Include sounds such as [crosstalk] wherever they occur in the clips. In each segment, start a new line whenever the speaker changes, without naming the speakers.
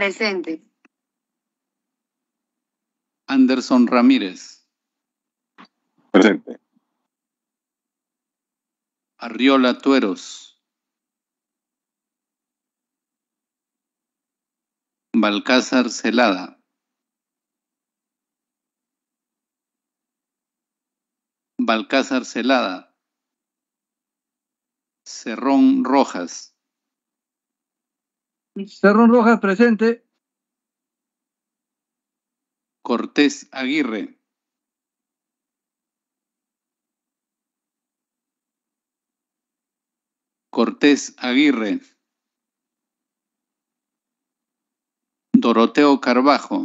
Presente.
Anderson Ramírez. Presente. Arriola Tueros. Balcázar Celada. Balcázar Celada. Cerrón Rojas.
Cerrón Rojas presente.
Cortés Aguirre. Cortés Aguirre. Doroteo Carbajo.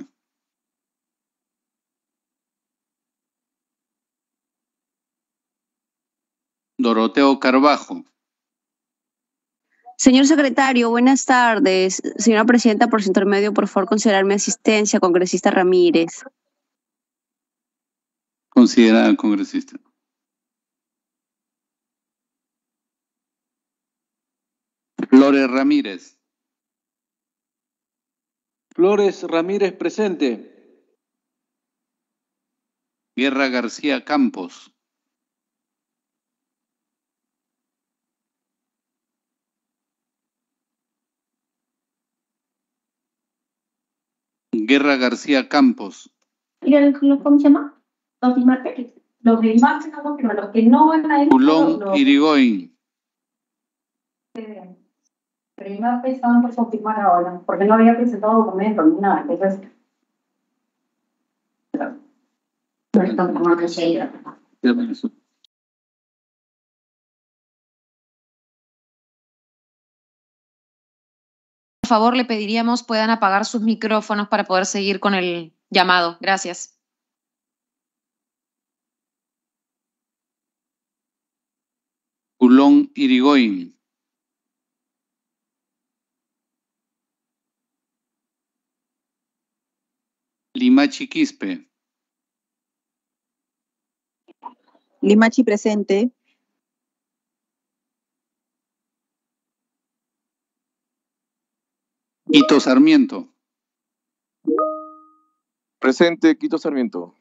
Doroteo Carbajo.
Señor secretario, buenas tardes. Señora presidenta, por su intermedio, por favor, considerar mi asistencia, congresista Ramírez.
Considerada, congresista. Flores Ramírez. Flores Ramírez presente. Guerra García Campos. Guerra García Campos.
¿Y el, cómo se llama? Los Marte. Los de no los que no van a ir. Pulón
Irigoyen.
Eh, pero IMAPE pues, estaban por confirmar ahora, porque no había presentado documentos ni nada.
Entonces, no están como que se
favor, le pediríamos puedan apagar sus micrófonos para poder seguir con el llamado. Gracias.
Irigoyen. Limachi Quispe.
Limachi presente.
Quito Sarmiento. Presente, Quito Sarmiento.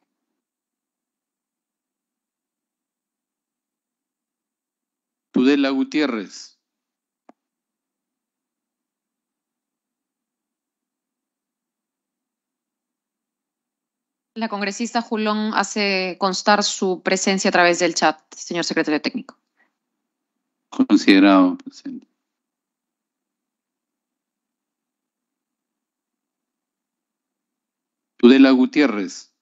Tudela Gutiérrez.
La congresista Julón hace constar su presencia a través del chat, señor secretario técnico.
Considerado presente. Tudela Gutiérrez.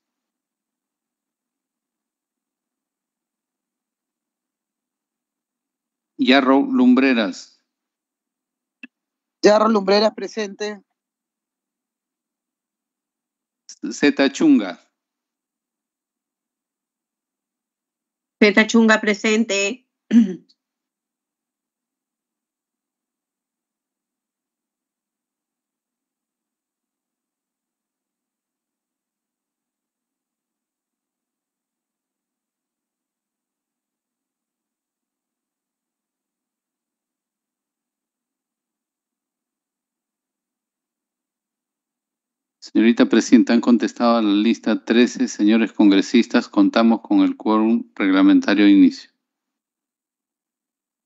Yarro Lumbreras.
Yarro Lumbreras presente.
Zeta Chunga.
Zeta Chunga presente.
[clears throat]
Señorita Presidenta, han contestado a la lista 13 señores congresistas. Contamos con el quórum reglamentario de inicio.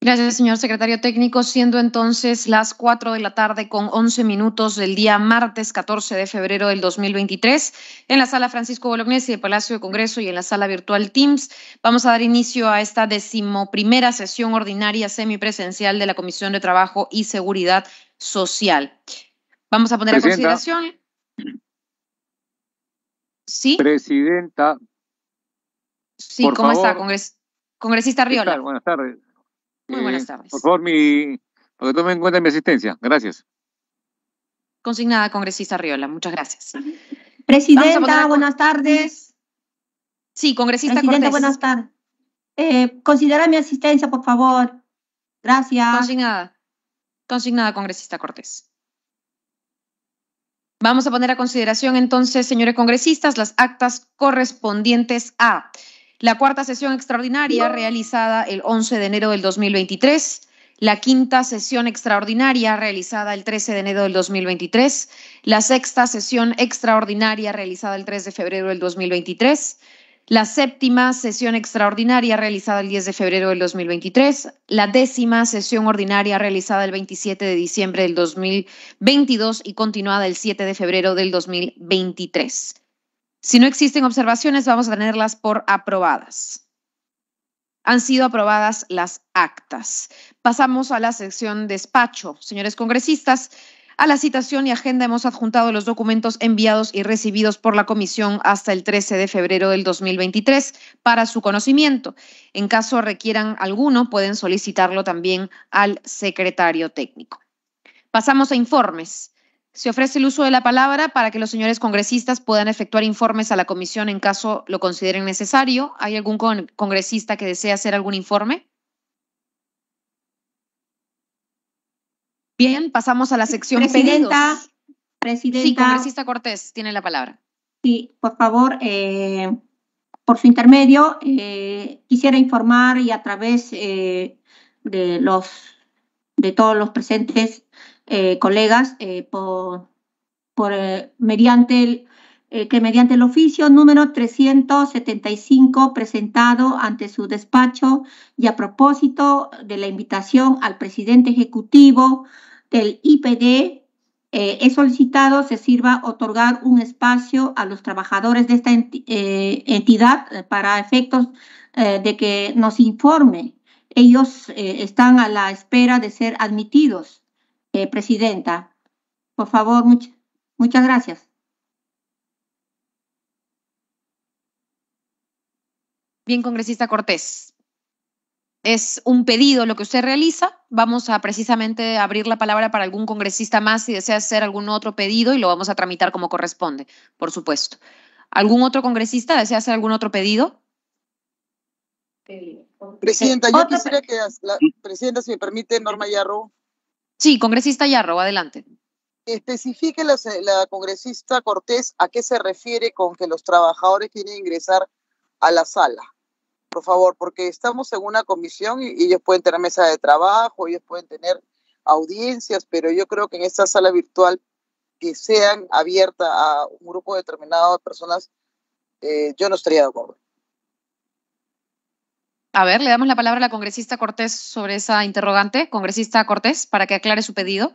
Gracias, señor secretario técnico. Siendo entonces las 4 de la tarde con 11 minutos del día martes 14 de febrero del 2023, en la sala Francisco Bolognesi del Palacio de Congreso y en la sala virtual Teams, vamos a dar inicio a esta decimoprimera sesión ordinaria semipresencial de la Comisión de Trabajo y Seguridad Social. Vamos a poner a consideración
¿Sí? Presidenta.
Sí, ¿cómo está, congresista Riola? buenas tardes. Muy buenas eh, tardes.
Por favor, mi, porque tome en cuenta mi asistencia. Gracias.
Consignada, congresista Riola. Muchas gracias. Presidenta, buenas tardes. Sí,
congresista Presidenta, Cortés. buenas tardes. Eh, considera mi asistencia, por favor.
Gracias. Consignada. Consignada, congresista Cortés. Vamos a poner a consideración entonces, señores congresistas, las actas correspondientes a la cuarta sesión extraordinaria realizada el 11 de enero del 2023, la quinta sesión extraordinaria realizada el 13 de enero del 2023, la sexta sesión extraordinaria realizada el 3 de febrero del 2023 la séptima sesión extraordinaria realizada el 10 de febrero del 2023, la décima sesión ordinaria realizada el 27 de diciembre del 2022 y continuada el 7 de febrero del 2023. Si no existen observaciones, vamos a tenerlas por aprobadas. Han sido aprobadas las actas. Pasamos a la sección despacho. Señores congresistas, a la citación y agenda hemos adjuntado los documentos enviados y recibidos por la Comisión hasta el 13 de febrero del 2023 para su conocimiento. En caso requieran alguno, pueden solicitarlo también al secretario técnico. Pasamos a informes. Se ofrece el uso de la palabra para que los señores congresistas puedan efectuar informes a la comisión en caso lo consideren necesario. ¿Hay algún congresista que desee hacer algún informe? Bien, pasamos a la sección Presidenta, Presidenta. Sí, Cortés tiene la palabra.
Sí, por favor, eh, por su intermedio, eh, quisiera informar y a través eh, de los de todos los presentes eh, colegas eh, por, por mediante el que mediante el oficio número 375 presentado ante su despacho y a propósito de la invitación al presidente ejecutivo del IPD eh, es solicitado se sirva otorgar un espacio a los trabajadores de esta eh, entidad eh, para efectos de que nos informe. Ellos están a la espera de ser admitidos, Presidenta. Por favor,
muchas gracias. Bien, congresista Cortés es un pedido lo que usted realiza. Vamos a precisamente abrir la palabra para algún congresista más si desea hacer algún otro pedido y lo vamos a tramitar como corresponde, por supuesto. ¿Algún otro congresista desea hacer algún otro pedido?
Presidenta, yo quisiera que la presidenta, si me permite, Norma Yarro.
Sí, congresista Yarro, adelante.
Especifique la, la congresista Cortés a qué se refiere con que los trabajadores quieren ingresar a la sala por favor, porque estamos en una comisión y, ellos pueden tener mesa de trabajo, ellos pueden tener audiencias, pero yo creo que en esta sala virtual que sean abierta a un grupo determinado de personas, eh, yo no estaría de acuerdo.
A ver, le damos la palabra a la congresista Cortés sobre esa interrogante. Congresista Cortés, para que aclare su pedido.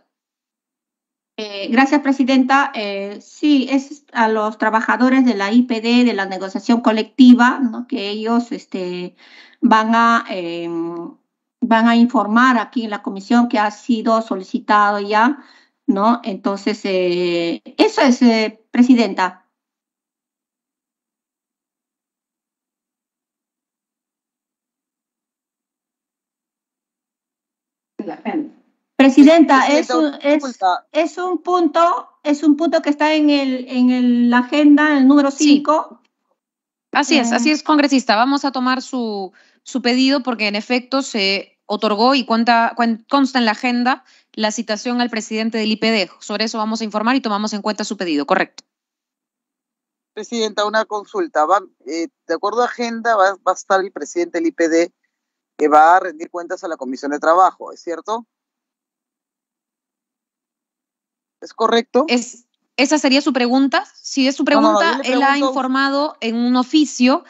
Eh, gracias, Presidenta.
Eh, sí, es a los trabajadores de la IPD, de la negociación colectiva, que ellos este, van, a, em, van a informar aquí en la comisión que ha sido solicitado ya, ¿no? Entonces, eh, eso es, Presidenta. Presidenta, es un, punto, es un punto
que está en, el, la agenda, el número 5. Así es, así eh. es, congresista. Vamos a tomar su, pedido porque en efecto se otorgó y consta en la agenda la citación al presidente del IPD. Sobre eso vamos a informar y tomamos en cuenta su pedido, correcto.
Presidenta, una consulta. Eh, de acuerdo a agenda, va, a estar el presidente del IPD que va a rendir cuentas a la Comisión de Trabajo, ¿es
cierto? ¿Es correcto? esa sería su pregunta. Si es su pregunta, él ha informado en un oficio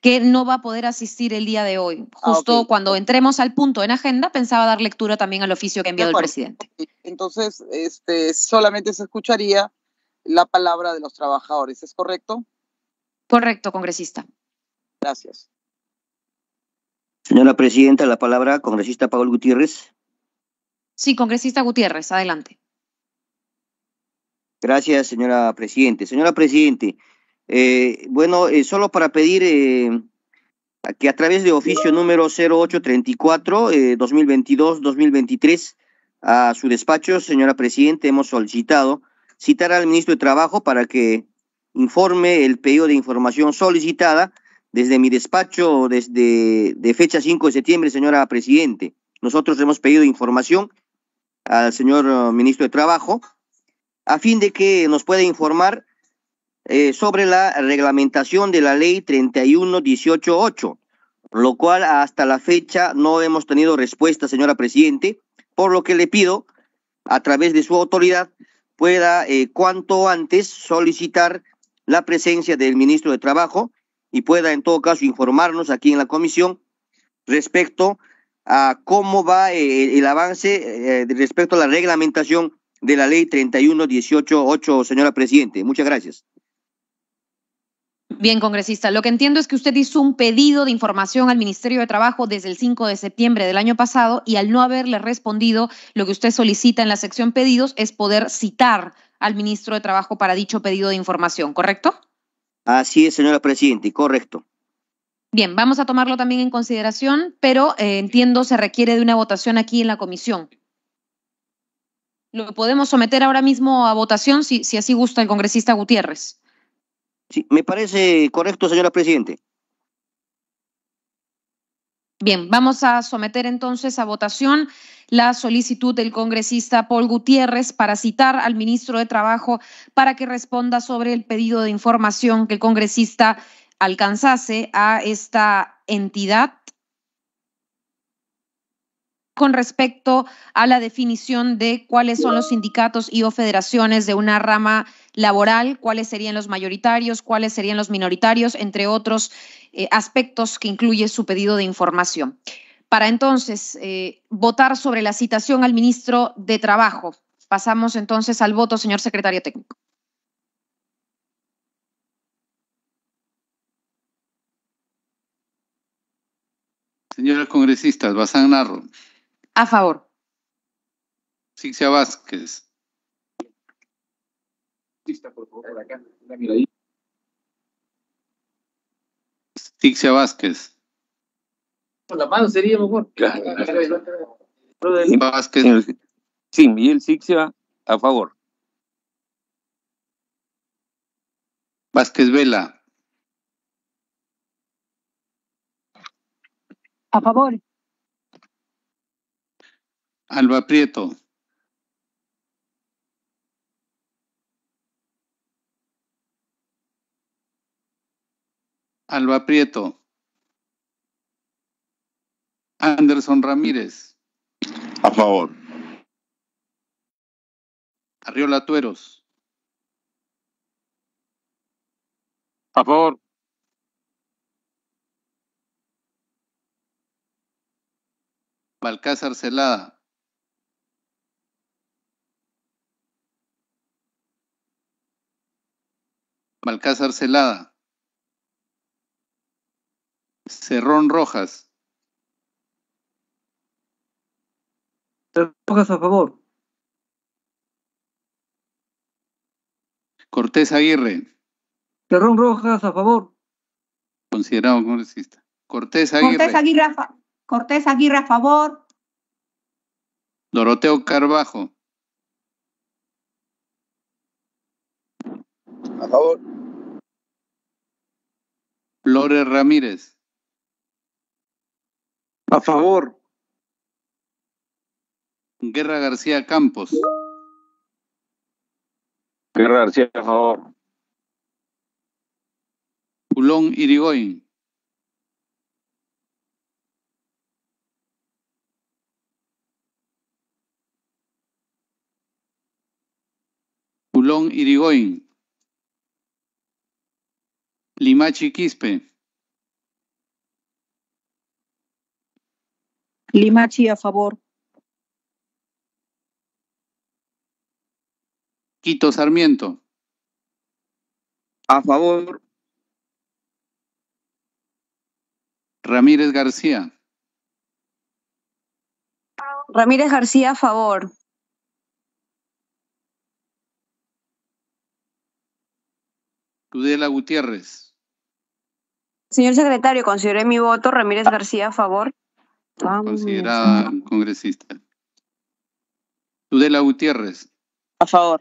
que no va a poder asistir el día de hoy. Ah, Justo cuando entremos al punto en agenda, pensaba dar lectura también al oficio que ha enviado el presidente.
Entonces, este, solamente se escucharía la palabra de los trabajadores, ¿es correcto?
Correcto, congresista.
Gracias. Señora presidenta, la palabra, congresista Pablo Gutiérrez.
Sí, congresista Gutiérrez, adelante.
Gracias, señora Presidente. Señora Presidente, eh, bueno, eh, solo para pedir eh, que a través de oficio número 0834-2022-2023 eh, a su despacho, señora Presidente, hemos solicitado citar al Ministro de Trabajo para que informe el pedido de información solicitada desde mi despacho desde de fecha 5 de septiembre, señora Presidente. Nosotros hemos pedido información al señor eh, Ministro de Trabajo a fin de que nos pueda informar eh, sobre la reglamentación de la ley 31188, lo cual hasta la fecha no hemos tenido respuesta, señora Presidente, por lo que le pido, a través de su autoridad, pueda eh, cuanto antes solicitar la presencia del ministro de Trabajo y pueda en todo caso informarnos aquí en la comisión respecto a cómo va eh, el avance respecto a la reglamentación de la ley 31188, señora Presidente. Muchas gracias.
Bien, congresista, lo que entiendo es que usted hizo un pedido de información al Ministerio de Trabajo desde el 5 de septiembre del año pasado y al no haberle respondido, lo que usted solicita en la sección pedidos es poder citar al ministro de Trabajo para dicho pedido de información, ¿correcto?
Así es, señora Presidente, correcto.
Bien, vamos a tomarlo también en consideración, pero eh, entiendo se requiere de una votación aquí en la comisión. Lo podemos someter ahora mismo a votación si, así gusta el congresista Gutiérrez.
Sí, me parece correcto, señora Presidente.
Bien, vamos a someter entonces a votación la solicitud del congresista Paul Gutiérrez para citar al ministro de Trabajo para que responda sobre el pedido de información que el congresista alcanzase a esta entidad con respecto a la definición de cuáles son los sindicatos y o federaciones de una rama laboral, cuáles serían los mayoritarios, cuáles serían los minoritarios, entre otros eh, aspectos que incluye su pedido de información. Para entonces eh, votar sobre la citación al ministro de Trabajo. Pasamos entonces al voto, señor secretario técnico.
Señores congresistas, a Narro. A favor. Sixia Vázquez. Por Vázquez.
Con la mano sería mejor.
Vázquez. Sí, Miguel Sixia a favor. Vázquez Vela. A favor. Alba Prieto. Alba Prieto. Anderson Ramírez. A favor. Arriola Tueros. A favor. Balcázar Celada. Balcázar Celada. Cerrón Rojas. Rojas a favor. Cortés Aguirre. Cerrón Rojas a favor. Considerado congresista. Cortés Aguirre. Cortés
Aguirre a, Cortés Aguirre a favor.
Doroteo Carbajo. A favor. Flores Ramírez. A favor. Guerra García Campos. Guerra García, a favor. Pulón Irigoyen. Pulón Irigoyen. Limachi Quispe.
Limachi a favor.
Quito Sarmiento. A favor. Ramírez García.
Ramírez García a favor.
Tudela Gutiérrez.
Señor secretario, consideré mi voto. Ramírez García, a favor. Considerada
congresista. Tudela Gutiérrez. A favor.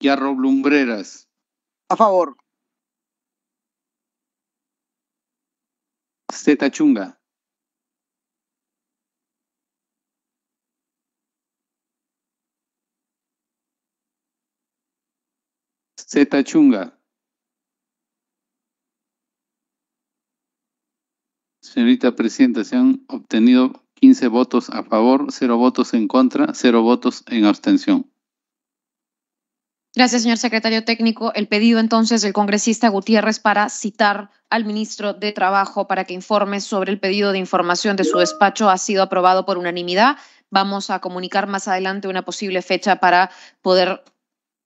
Yarro Lumbreras. A favor. Zeta Chunga. Z Chunga. Señorita Presidenta, se han obtenido 15 votos a favor, 0 votos en contra, 0 votos en abstención.
Gracias, señor secretario técnico. El pedido entonces del congresista Gutiérrez para citar al ministro de Trabajo para que informe sobre el pedido de información de su despacho ha sido aprobado por unanimidad. Vamos a comunicar más adelante una posible fecha para poder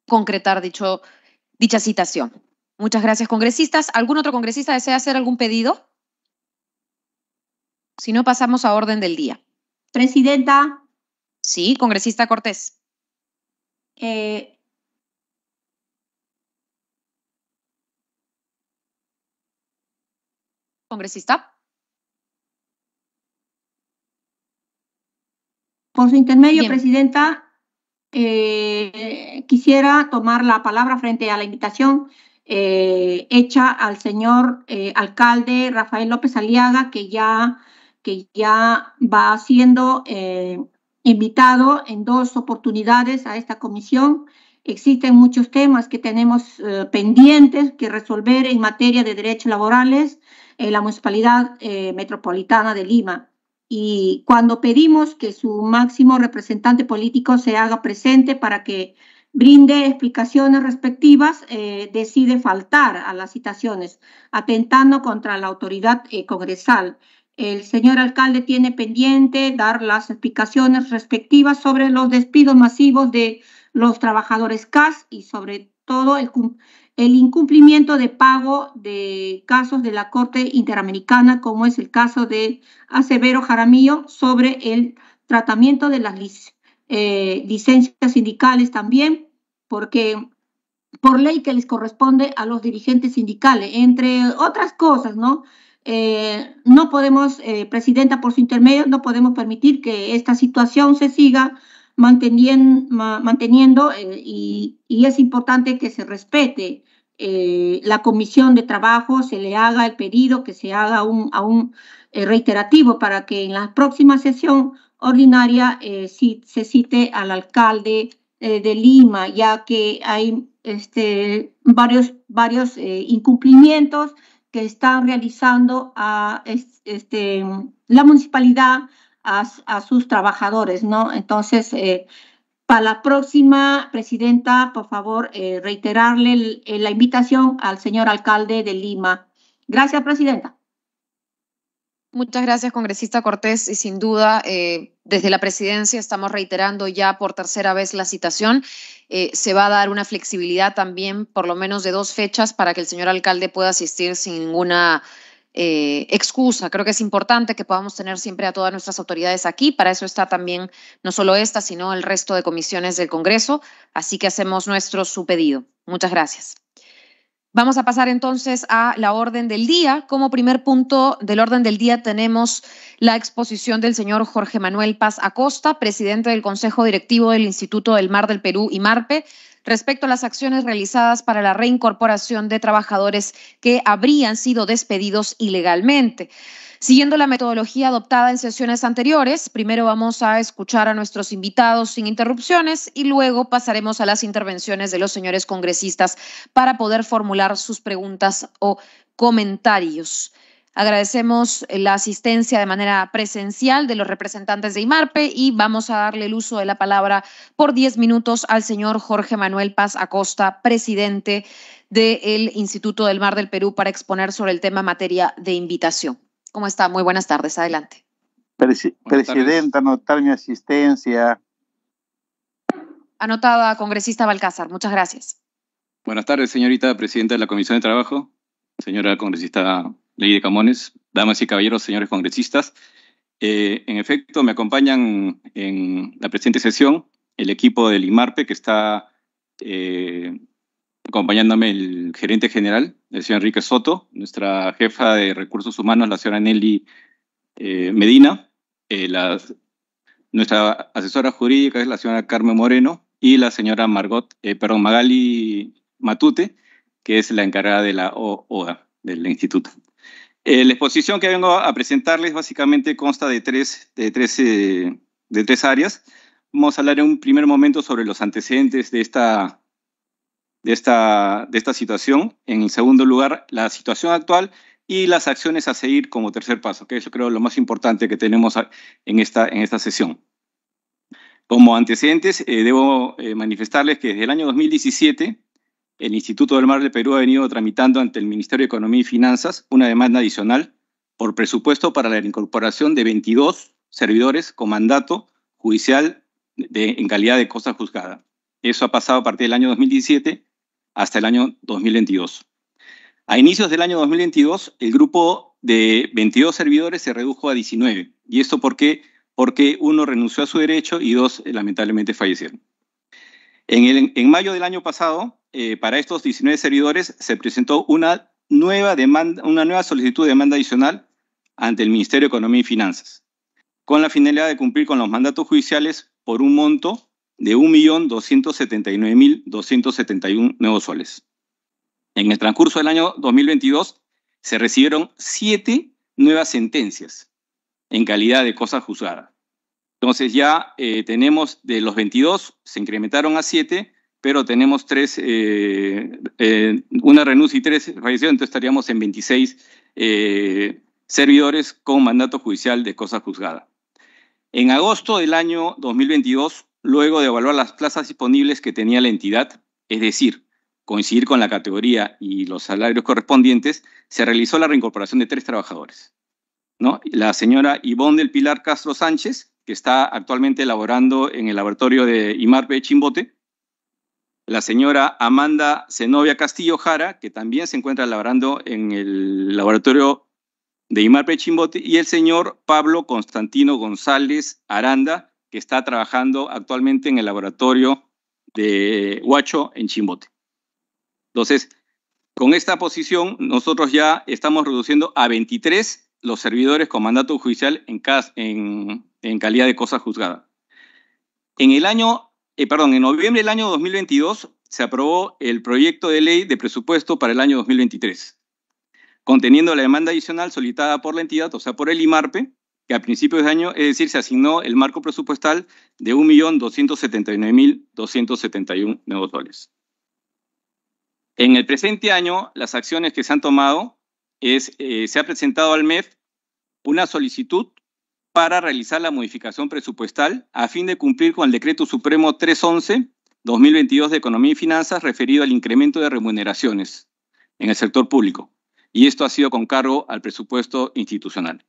concretar dicho dicha citación. Muchas gracias, congresistas. ¿Algún otro congresista desea hacer algún pedido? Si no, pasamos a orden del día. Presidenta. Sí, congresista Cortés. Eh, congresista.
Por su intermedio, Presidenta, eh, quisiera tomar la palabra frente a la invitación eh, hecha al señor eh, alcalde Rafael López Aliaga, que ya, que ya va siendo eh, invitado en dos oportunidades a esta comisión. Existen muchos temas que tenemos pendientes que resolver en materia de derechos laborales en la Municipalidad Metropolitana de Lima y cuando pedimos que su máximo representante político se haga presente para que brinde explicaciones respectivas, eh, decide faltar a las citaciones, atentando contra la autoridad eh, congresal. El señor alcalde tiene pendiente dar las explicaciones respectivas sobre los despidos masivos de los trabajadores CAS y sobre todo el, el incumplimiento de pago de casos de la Corte Interamericana, como es el caso de Acevero Jaramillo, sobre el tratamiento de las eh, licencias sindicales también, porque por ley que les corresponde a los dirigentes sindicales, entre otras cosas, ¿no? Eh, no podemos, eh, Presidenta, por su intermedio, no podemos permitir que esta situación se siga manteniendo, eh, y, es importante que se respete eh, la comisión de trabajo, se le haga el pedido, que se haga un, a un eh, reiterativo para que en la próxima sesión ordinaria si, se cite al alcalde de Lima, ya que hay este, varios, varios incumplimientos que están realizando a este, la municipalidad a, sus trabajadores, ¿no? Entonces, eh, para la próxima, Presidenta, por favor, eh, reiterarle eh, la invitación al señor alcalde de Lima. Gracias,
Presidenta. Muchas gracias, congresista Cortés. Y sin duda, desde la presidencia estamos reiterando ya por tercera vez la citación. se va a dar una flexibilidad también, por lo menos de dos fechas, para que el señor alcalde pueda asistir sin ninguna eh, excusa. Creo que es importante que podamos tener siempre a todas nuestras autoridades aquí. Para eso está también no solo esta, sino el resto de comisiones del Congreso. Así que hacemos nuestro su pedido. Muchas gracias. Vamos a pasar entonces a la orden del día. Como primer punto del orden del día tenemos la exposición del señor Jorge Manuel Paz Acosta, presidente del Consejo Directivo del Instituto del Mar del Perú y Marpe, respecto a las acciones realizadas para la reincorporación de trabajadores que habrían sido despedidos ilegalmente. Siguiendo la metodología adoptada en sesiones anteriores, primero vamos a escuchar a nuestros invitados sin interrupciones y luego pasaremos a las intervenciones de los señores congresistas para poder formular sus preguntas o comentarios. Agradecemos la asistencia de manera presencial de los representantes de IMARPE y vamos a darle el uso de la palabra por diez minutos al señor Jorge Manuel Paz Acosta, presidente del Instituto del Mar del Perú, para exponer sobre el tema materia de invitación. ¿Cómo está? Muy buenas tardes. Adelante.
Presidenta, anotar mi asistencia.
Anotada, congresista Balcázar. Muchas gracias.
Buenas tardes, señorita presidenta de la Comisión de Trabajo, señora congresista Ley de Camones, damas y caballeros, señores congresistas. Eh, en efecto, me acompañan en la presente sesión el equipo del IMARPE que está eh, acompañándome el gerente general, el señor Enrique Soto, nuestra jefa de recursos humanos, la señora Nelly eh, Medina, nuestra asesora jurídica es la señora Carmen Moreno y la señora Margot, perdón, Magali Matute, que es la encargada de la OOA del instituto. Eh, la exposición que vengo a presentarles básicamente consta de tres, de tres, eh, de tres áreas. Vamos a hablar en un primer momento sobre los antecedentes de esta, de esta, de esta situación. En segundo lugar, la situación actual y las acciones a seguir como tercer paso, que yo creo lo más importante que tenemos en esta, en esta sesión. Como antecedentes, eh, debo manifestarles que desde el año 2017 el Instituto del Mar del Perú ha venido tramitando ante el Ministerio de Economía y Finanzas una demanda adicional por presupuesto para la incorporación de 22 servidores con mandato judicial en calidad de cosa juzgada. Eso ha pasado a partir del año 2017 hasta el año 2022. A inicios del año 2022, el grupo de 22 servidores se redujo a 19. ¿Y esto por qué? Porque uno renunció a su derecho y dos lamentablemente fallecieron. En, en mayo del año pasado, eh, para estos 19 servidores se presentó una nueva, demanda, una nueva solicitud de demanda adicional ante el Ministerio de Economía y Finanzas, con la finalidad de cumplir con los mandatos judiciales por un monto de 1.279.271 nuevos soles. En el transcurso del año 2022 se recibieron siete nuevas sentencias en calidad de cosa juzgada. Entonces ya eh, tenemos de los 22, se incrementaron a 7, pero tenemos tres, eh, eh, una renuncia y tres fallecidos, entonces estaríamos en 26 eh, servidores con mandato judicial de cosa juzgada. En agosto del año 2022, luego de evaluar las plazas disponibles que tenía la entidad, es decir, coincidir con la categoría y los salarios correspondientes, se realizó la reincorporación de tres trabajadores. ¿no? La señora Ivonne del Pilar Castro Sánchez, que está actualmente laborando en el laboratorio de IMARPE Chimbote, la señora Amanda Zenobia Castillo Jara, que también se encuentra laborando en el laboratorio de Imarpe Chimbote, y el señor Pablo Constantino González Aranda, que está trabajando actualmente en el laboratorio de Huacho en Chimbote. Entonces, con esta posición, nosotros ya estamos reduciendo a 23 los servidores con mandato judicial en, en, en calidad de cosa juzgada. En el año eh, perdón, en noviembre del año 2022 se aprobó el proyecto de ley de presupuesto para el año 2023, conteniendo la demanda adicional solicitada por la entidad, o sea, por el IMARPE, que a principios de año, es decir, se asignó el marco presupuestal de 1.279.271 nuevos dólares. En el presente año, las acciones que se han tomado es, eh, se ha presentado al MEF una solicitud para realizar la modificación presupuestal a fin de cumplir con el Decreto Supremo 311-2022 de Economía y Finanzas referido al incremento de remuneraciones en el sector público. Y esto ha sido con cargo al presupuesto institucional.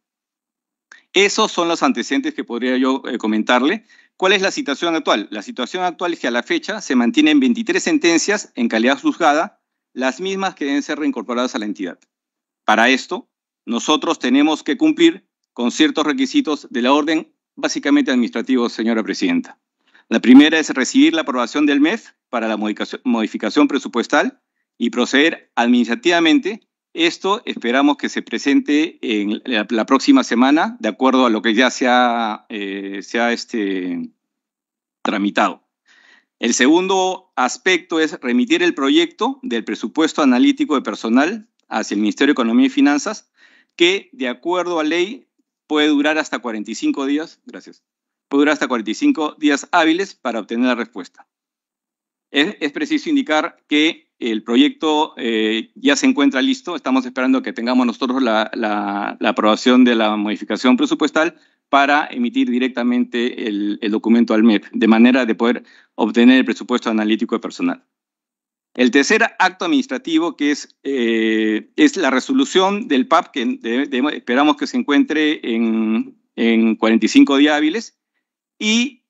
Esos son los antecedentes que podría yo eh, comentarle. ¿Cuál es la situación actual? La situación actual es que a la fecha se mantienen 23 sentencias en calidad juzgada, las mismas que deben ser reincorporadas a la entidad. Para esto, nosotros tenemos que cumplir con ciertos requisitos de la orden básicamente administrativos, señora presidenta. La primera es recibir la aprobación del MEF para la modificación presupuestal y proceder administrativamente. Esto esperamos que se presente en la, próxima semana, de acuerdo a lo que ya se ha, eh, este, tramitado. El segundo aspecto es remitir el proyecto del presupuesto analítico de personal hacia el Ministerio de Economía y Finanzas, que de acuerdo a ley puede durar hasta 45 días, gracias, puede durar hasta 45 días hábiles para obtener la respuesta. Es, preciso indicar que el proyecto eh, ya se encuentra listo, estamos esperando que tengamos nosotros la, aprobación de la modificación presupuestal para emitir directamente el, documento al MEP, de manera de poder obtener el presupuesto analítico de personal. El tercer acto administrativo, que es, eh, es la resolución del PAP, que esperamos que se encuentre en, en 45 días hábiles, y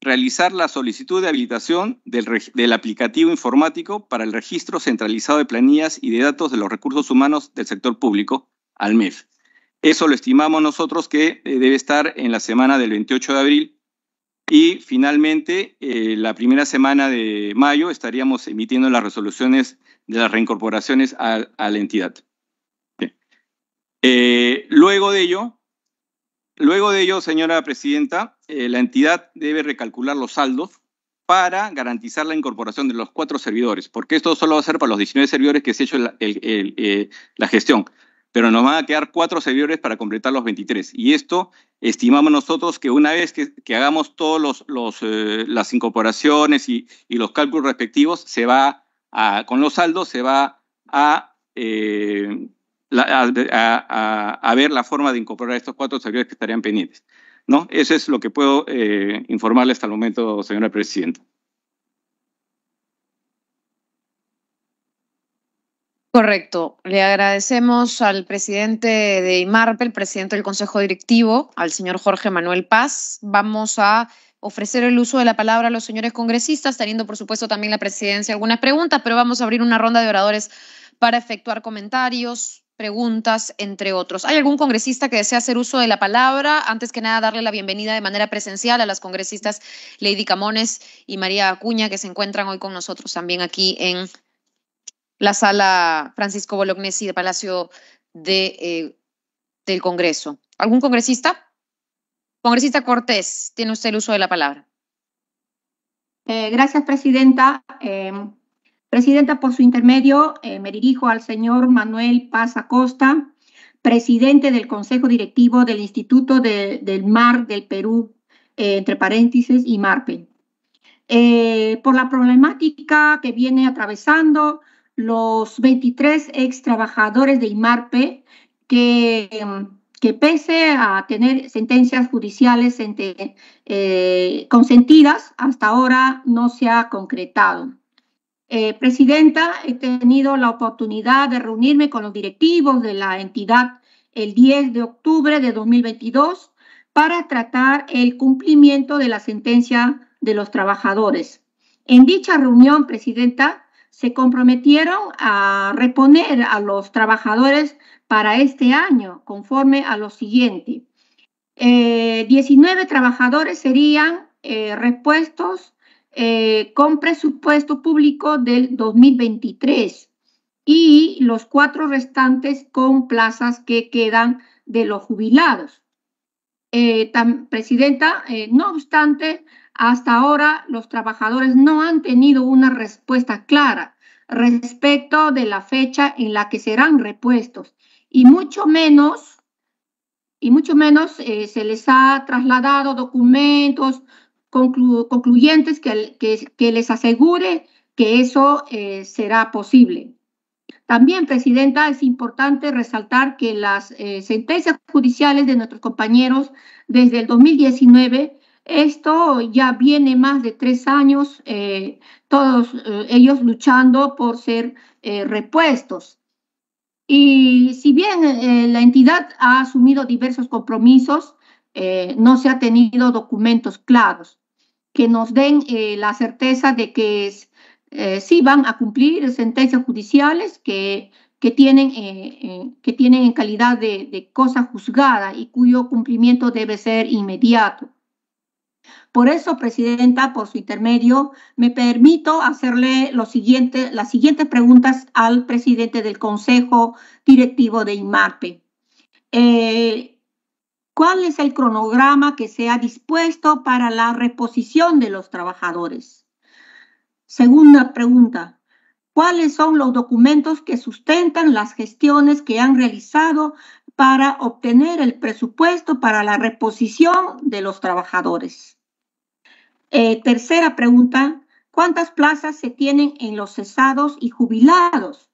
realizar la solicitud de habilitación del, aplicativo informático para el registro centralizado de planillas y de datos de los recursos humanos del sector público, al MEF. Eso lo estimamos nosotros que eh, debe estar en la semana del 28 de abril y finalmente, eh, la primera semana de mayo estaríamos emitiendo las resoluciones de las reincorporaciones a, la entidad. Eh, luego de ello, luego de ello, señora presidenta, eh, la entidad debe recalcular los saldos para garantizar la incorporación de los cuatro servidores, porque esto solo va a ser para los 19 servidores que se ha hecho la gestión pero nos van a quedar cuatro servidores para completar los 23. Y esto estimamos nosotros que una vez que, hagamos todas eh, las incorporaciones y, los cálculos respectivos, se va con los saldos se va eh, a, ver la forma de incorporar estos cuatro servidores que estarían pendientes. ¿no? Eso es lo que puedo eh, informarle hasta el momento, señora Presidenta.
Correcto. Le agradecemos al presidente de IMARPE, el presidente del Consejo Directivo, al señor Jorge Manuel Paz. Vamos a ofrecer el uso de la palabra a los señores congresistas, teniendo por supuesto también la presidencia algunas preguntas, pero vamos a abrir una ronda de oradores para efectuar comentarios, preguntas, entre otros. ¿Hay algún congresista que desea hacer uso de la palabra? Antes que nada, darle la bienvenida de manera presencial a las congresistas Lady Camones y María Acuña, que se encuentran hoy con nosotros también aquí en la sala Francisco Bolognesi del Palacio de, eh, del Congreso. ¿Algún congresista? Congresista Cortés, tiene usted el uso de la palabra. Eh, gracias, presidenta. Em,
presidenta, por su intermedio, eh, me dirijo al señor Manuel Paz Acosta, presidente del Consejo Directivo del Instituto del Mar del Perú, entre paréntesis, y MARPEN. por la problemática que viene atravesando, los 23 ex trabajadores de IMARPE que, que pese a tener sentencias judiciales eh, consentidas, hasta ahora no se ha concretado. Eh, presidenta, he tenido la oportunidad de reunirme con los directivos de la entidad el 10 de octubre de 2022 para tratar el cumplimiento de la sentencia de los trabajadores. En dicha reunión, Presidenta, se comprometieron a reponer a los trabajadores para este año, conforme a lo siguiente. 19 eh, trabajadores serían eh, repuestos eh, con presupuesto público del 2023 y los cuatro restantes con plazas que quedan de los jubilados. Presidenta, no obstante, hasta ahora los trabajadores no han tenido una respuesta clara respecto de la fecha en la que serán repuestos y mucho menos y mucho menos eh, se les ha trasladado documentos concluyentes que, les asegure que eso eh, será posible. También, Presidenta, es importante resaltar que las eh, sentencias judiciales de nuestros compañeros desde el 2019 esto ya viene más de tres años, eh, todos eh, ellos luchando por ser eh, repuestos. Y si bien la entidad ha asumido diversos compromisos, no se ha tenido documentos claros que nos den la certeza de que sí van a cumplir sentencias judiciales que, tienen, que tienen en calidad de cosa juzgada y cuyo cumplimiento debe ser inmediato. Por eso, Presidenta, por su intermedio, me permito hacerle las siguientes preguntas al presidente del Consejo Directivo de IMAPE. Eh, ¿Cuál es el cronograma que se ha dispuesto para la reposición de los trabajadores? Segunda pregunta, ¿cuáles son los documentos que sustentan las gestiones que han realizado para obtener el presupuesto para la reposición de los trabajadores? Eh, tercera pregunta, ¿cuántas plazas se tienen en los cesados y jubilados?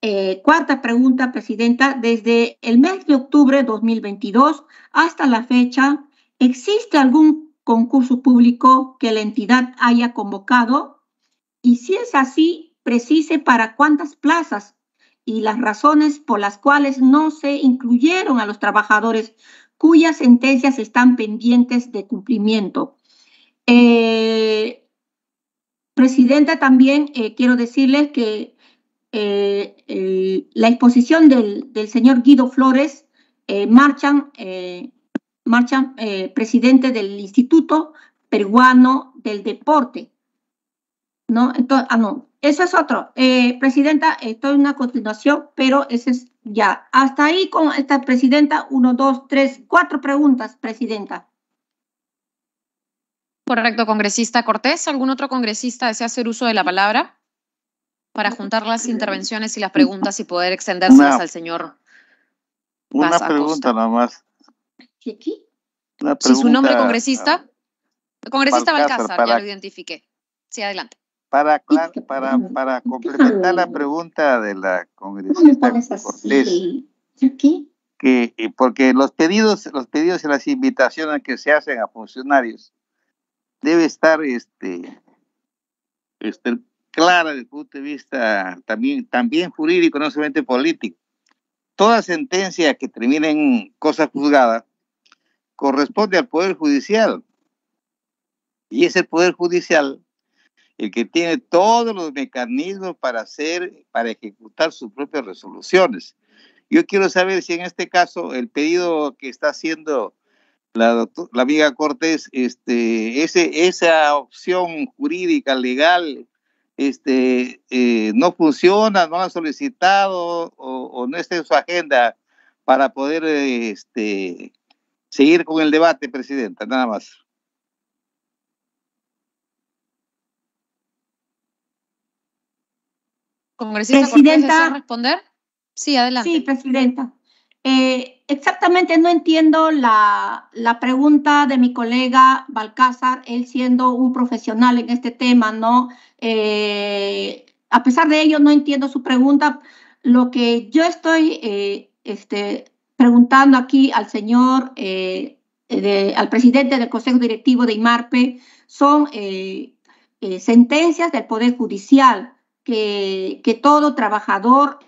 Eh, cuarta pregunta, Presidenta, desde el mes de octubre de 2022 hasta la fecha, ¿existe algún concurso público que la entidad haya convocado? Y si es así, precise para cuántas plazas y las razones por las cuales no se incluyeron a los trabajadores cuyas sentencias están pendientes de cumplimiento. Eh, presidenta, también eh, quiero decirles que eh, la exposición del, del, señor Guido Flores, marchan, marchan presidente del Instituto Peruano del Deporte. No, ah, eso es otro. presidenta, estoy en una continuación, pero ese es ya. Hasta ahí con esta presidenta, uno, dos, tres, cuatro preguntas, presidenta.
Correcto, congresista Cortés. ¿Algún otro congresista desea hacer uso de la palabra para juntar las intervenciones y las preguntas y poder extendérselas al señor?
Una pregunta nada más. ¿Su nombre congresista? Congresista Balcázar, ya lo
identifiqué. Sí, adelante.
Para, para, complementar la pregunta de la congresista Cortés, que, porque los pedidos, los pedidos y las invitaciones que se hacen a funcionarios debe estar este, este, clara desde el punto de vista también, también jurídico, no solamente político. Toda sentencia que termine en cosa juzgada corresponde al Poder Judicial. Y es el Poder Judicial el que tiene todos los mecanismos para hacer, para ejecutar sus propias resoluciones. Yo quiero saber si en este caso el pedido que está haciendo la, la amiga Cortés, este, ese, esa opción jurídica, legal, este, eh, no funciona, no ha solicitado o, no está en su agenda para poder este, seguir con el debate, Presidenta, nada más.
Congresista, Presidenta, responder? Sí, adelante. Sí, Presidenta.
Eh, exactamente no entiendo la, pregunta de mi colega Balcázar, él siendo un profesional en este tema, ¿no? Eh, a pesar de ello, no entiendo su pregunta. Lo que yo estoy eh, este, preguntando aquí al señor, eh, al presidente del Consejo Directivo de IMARPE, son sentencias del Poder Judicial que, todo trabajador...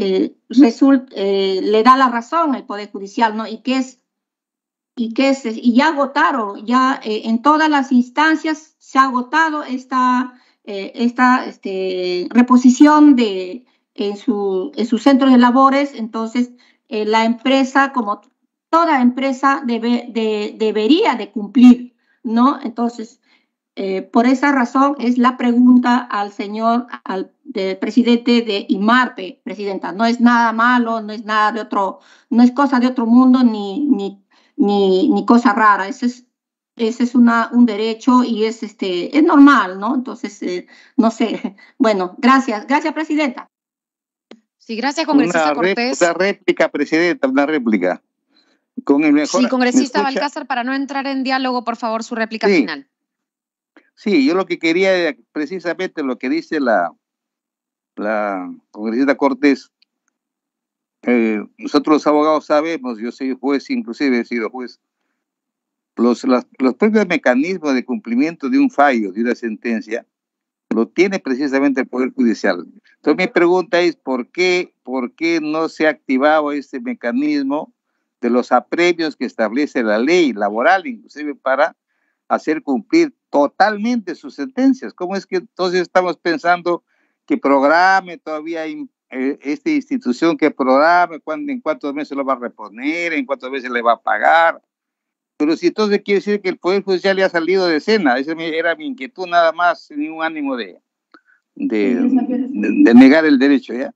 Eh, le da la razón el Poder Judicial, ¿no? Y que es, y que es, y ya agotaron, ya eh, en todas las instancias se ha agotado esta, eh, esta este, reposición de, en, su, en centro de labores, entonces la empresa, como toda empresa, debe, debería de cumplir, ¿no? Entonces, eh, por esa razón es la pregunta al señor, al presidente de IMARPE, presidenta. No es nada malo, no es nada de otro, no es cosa de otro mundo ni, ni, ni, cosa rara. Ese es, ese es un derecho y es, este, es normal, ¿no? Entonces, eh, no sé. [laughs] Bueno, gracias. Gracias, presidenta. Sí, gracias,
congresista Cortés. Una réplica, presidenta, una réplica. Con el mejor, sí,
congresista Balcázar, para no entrar en diálogo, por favor, su réplica final.
Sí, yo lo que quería precisamente lo que dice la, la congresista Cortés. Eh, nosotros los abogados sabemos, yo soy juez, inclusive he sido juez, los, los propios mecanismos de cumplimiento de un fallo, de una sentencia, lo tiene precisamente el Poder Judicial. Entonces mi pregunta es, ¿por qué, por qué no se ha activado este mecanismo de los apremios que establece la ley laboral, inclusive para hacer cumplir totalmente sus sentencias. ¿Cómo es que entonces estamos pensando que programe todavía eh, esta institución que programe, cuándo, en cuántos meses lo va a reponer, en cuántos meses le va a pagar? Pero si entonces quiere decir que el Poder Judicial le ha salido de escena, esa era mi inquietud nada más, ningún ánimo de, de, de negar el derecho, ¿ya?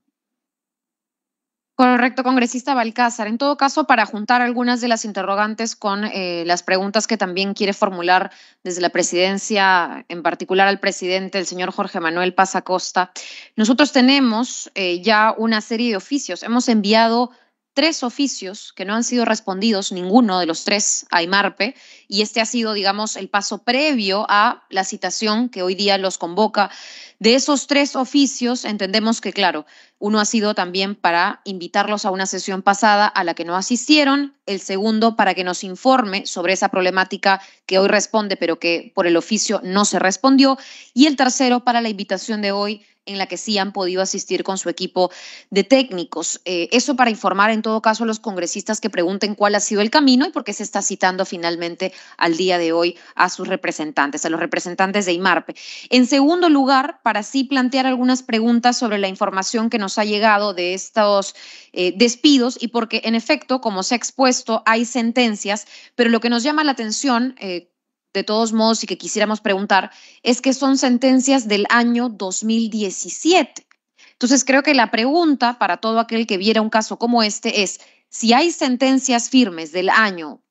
Correcto, congresista Balcázar. En todo caso, para juntar algunas de las interrogantes con eh, las preguntas que también quiere formular desde la presidencia, en particular al presidente, el señor Jorge Manuel Pasacosta, nosotros tenemos eh, ya una serie de oficios. Hemos enviado tres oficios que no han sido respondidos, ninguno de los tres a IMARPE, y este ha sido, digamos, el paso previo a la citación que hoy día los convoca. De esos tres oficios, entendemos que, claro, uno ha sido también para invitarlos a una sesión pasada a la que no asistieron, el segundo para que nos informe sobre esa problemática que hoy responde, pero que por el oficio no se respondió, y el tercero para la invitación de hoy en la que sí han podido asistir con su equipo de técnicos. Eh, eso para informar en todo caso a los congresistas que pregunten cuál ha sido el camino y por qué se está citando finalmente al día de hoy a sus representantes, a los representantes de IMARPE. En segundo lugar, para sí plantear algunas preguntas sobre la información que nos ha llegado de estos eh, despidos y porque en efecto, como se ha expuesto, hay sentencias, pero lo que nos llama la atención, eh, de todos modos y que quisiéramos preguntar es que son sentencias del año 2017. Entonces creo que la pregunta para todo aquel que viera un caso como este es si hay sentencias firmes del año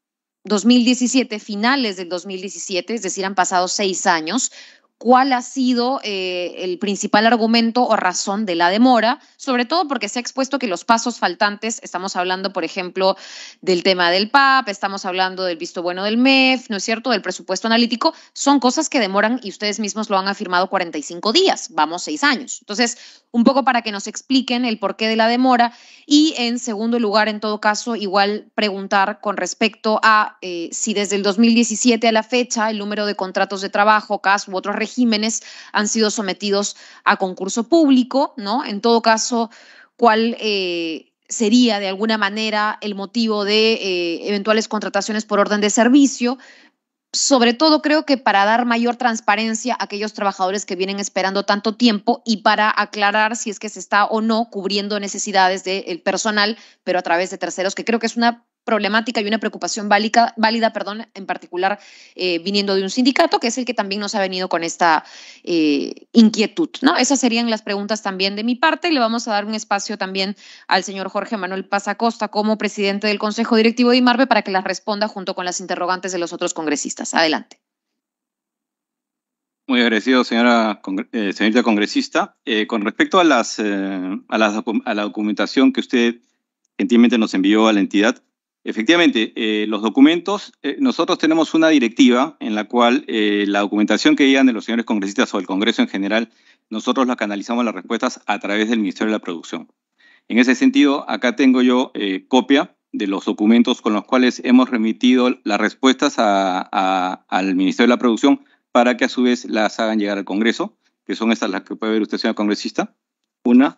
2017, finales del 2017, es decir, han pasado seis años, cuál ha sido eh, el principal argumento o razón de la demora, sobre todo porque se ha expuesto que los pasos faltantes, estamos hablando, por ejemplo, del tema del PAP, estamos hablando del visto bueno del MEF, ¿no es cierto?, del presupuesto analítico, son cosas que demoran y ustedes mismos lo han afirmado 45 días, vamos seis años. Entonces, un poco para que nos expliquen el porqué de la demora y en segundo lugar, en todo caso, igual preguntar con respecto a eh, si desde el 2017 a la fecha el número de contratos de trabajo, CAS u otros regímenes han sido sometidos a concurso público, ¿no? En todo caso, cuál... Eh, sería de alguna manera el motivo de eh, eventuales contrataciones por orden de servicio, sobre todo creo que para dar mayor transparencia a aquellos trabajadores que vienen esperando tanto tiempo y para aclarar si es que se está o no cubriendo necesidades del personal, pero a través de terceros, que creo que es una problemática y una preocupación válida, perdón, en particular eh, viniendo de un sindicato, que es el que también nos ha venido con esta eh, inquietud. ¿no? Esas serían las preguntas también de mi parte. Le vamos a dar un espacio también al señor Jorge Manuel Pazacosta como presidente del Consejo Directivo de IMARBE para que las responda junto con las interrogantes de los otros congresistas. Adelante.
Muy agradecido, señora eh, señorita congresista. con respecto a, las, a, las, a la documentación que usted gentilmente nos envió a la entidad, Efectivamente, eh, los documentos, eh, nosotros tenemos una directiva en la cual eh, la documentación que llegan de los señores congresistas o del Congreso en general, nosotros la canalizamos las respuestas a través del Ministerio de la Producción. En ese sentido, acá tengo yo copia de los documentos con los cuales hemos remitido las respuestas al Ministerio de la Producción para que a su vez las hagan llegar al Congreso, que son estas las que puede ver usted, señor congresista. Una,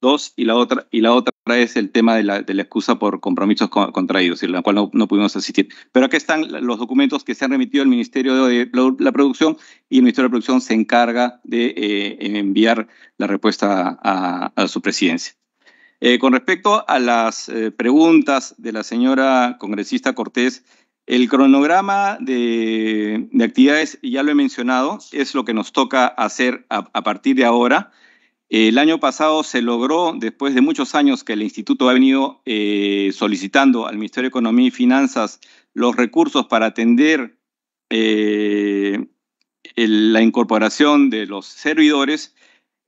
dos, y la otra, y la otra es el tema de la, excusa por compromisos contraídos, en la cual no, pudimos asistir. Pero aquí están los documentos que se han remitido al Ministerio de la Producción y el Ministerio de la Producción se encarga de eh, enviar la respuesta a, su presidencia. Eh, con respecto a las eh, preguntas de la señora congresista Cortés, el cronograma de, de, actividades, ya lo he mencionado, es lo que nos toca hacer a partir de ahora. El año pasado se logró, después de muchos años que el instituto ha venido eh, solicitando al Ministerio de Economía y Finanzas los recursos para atender eh, la incorporación de los servidores,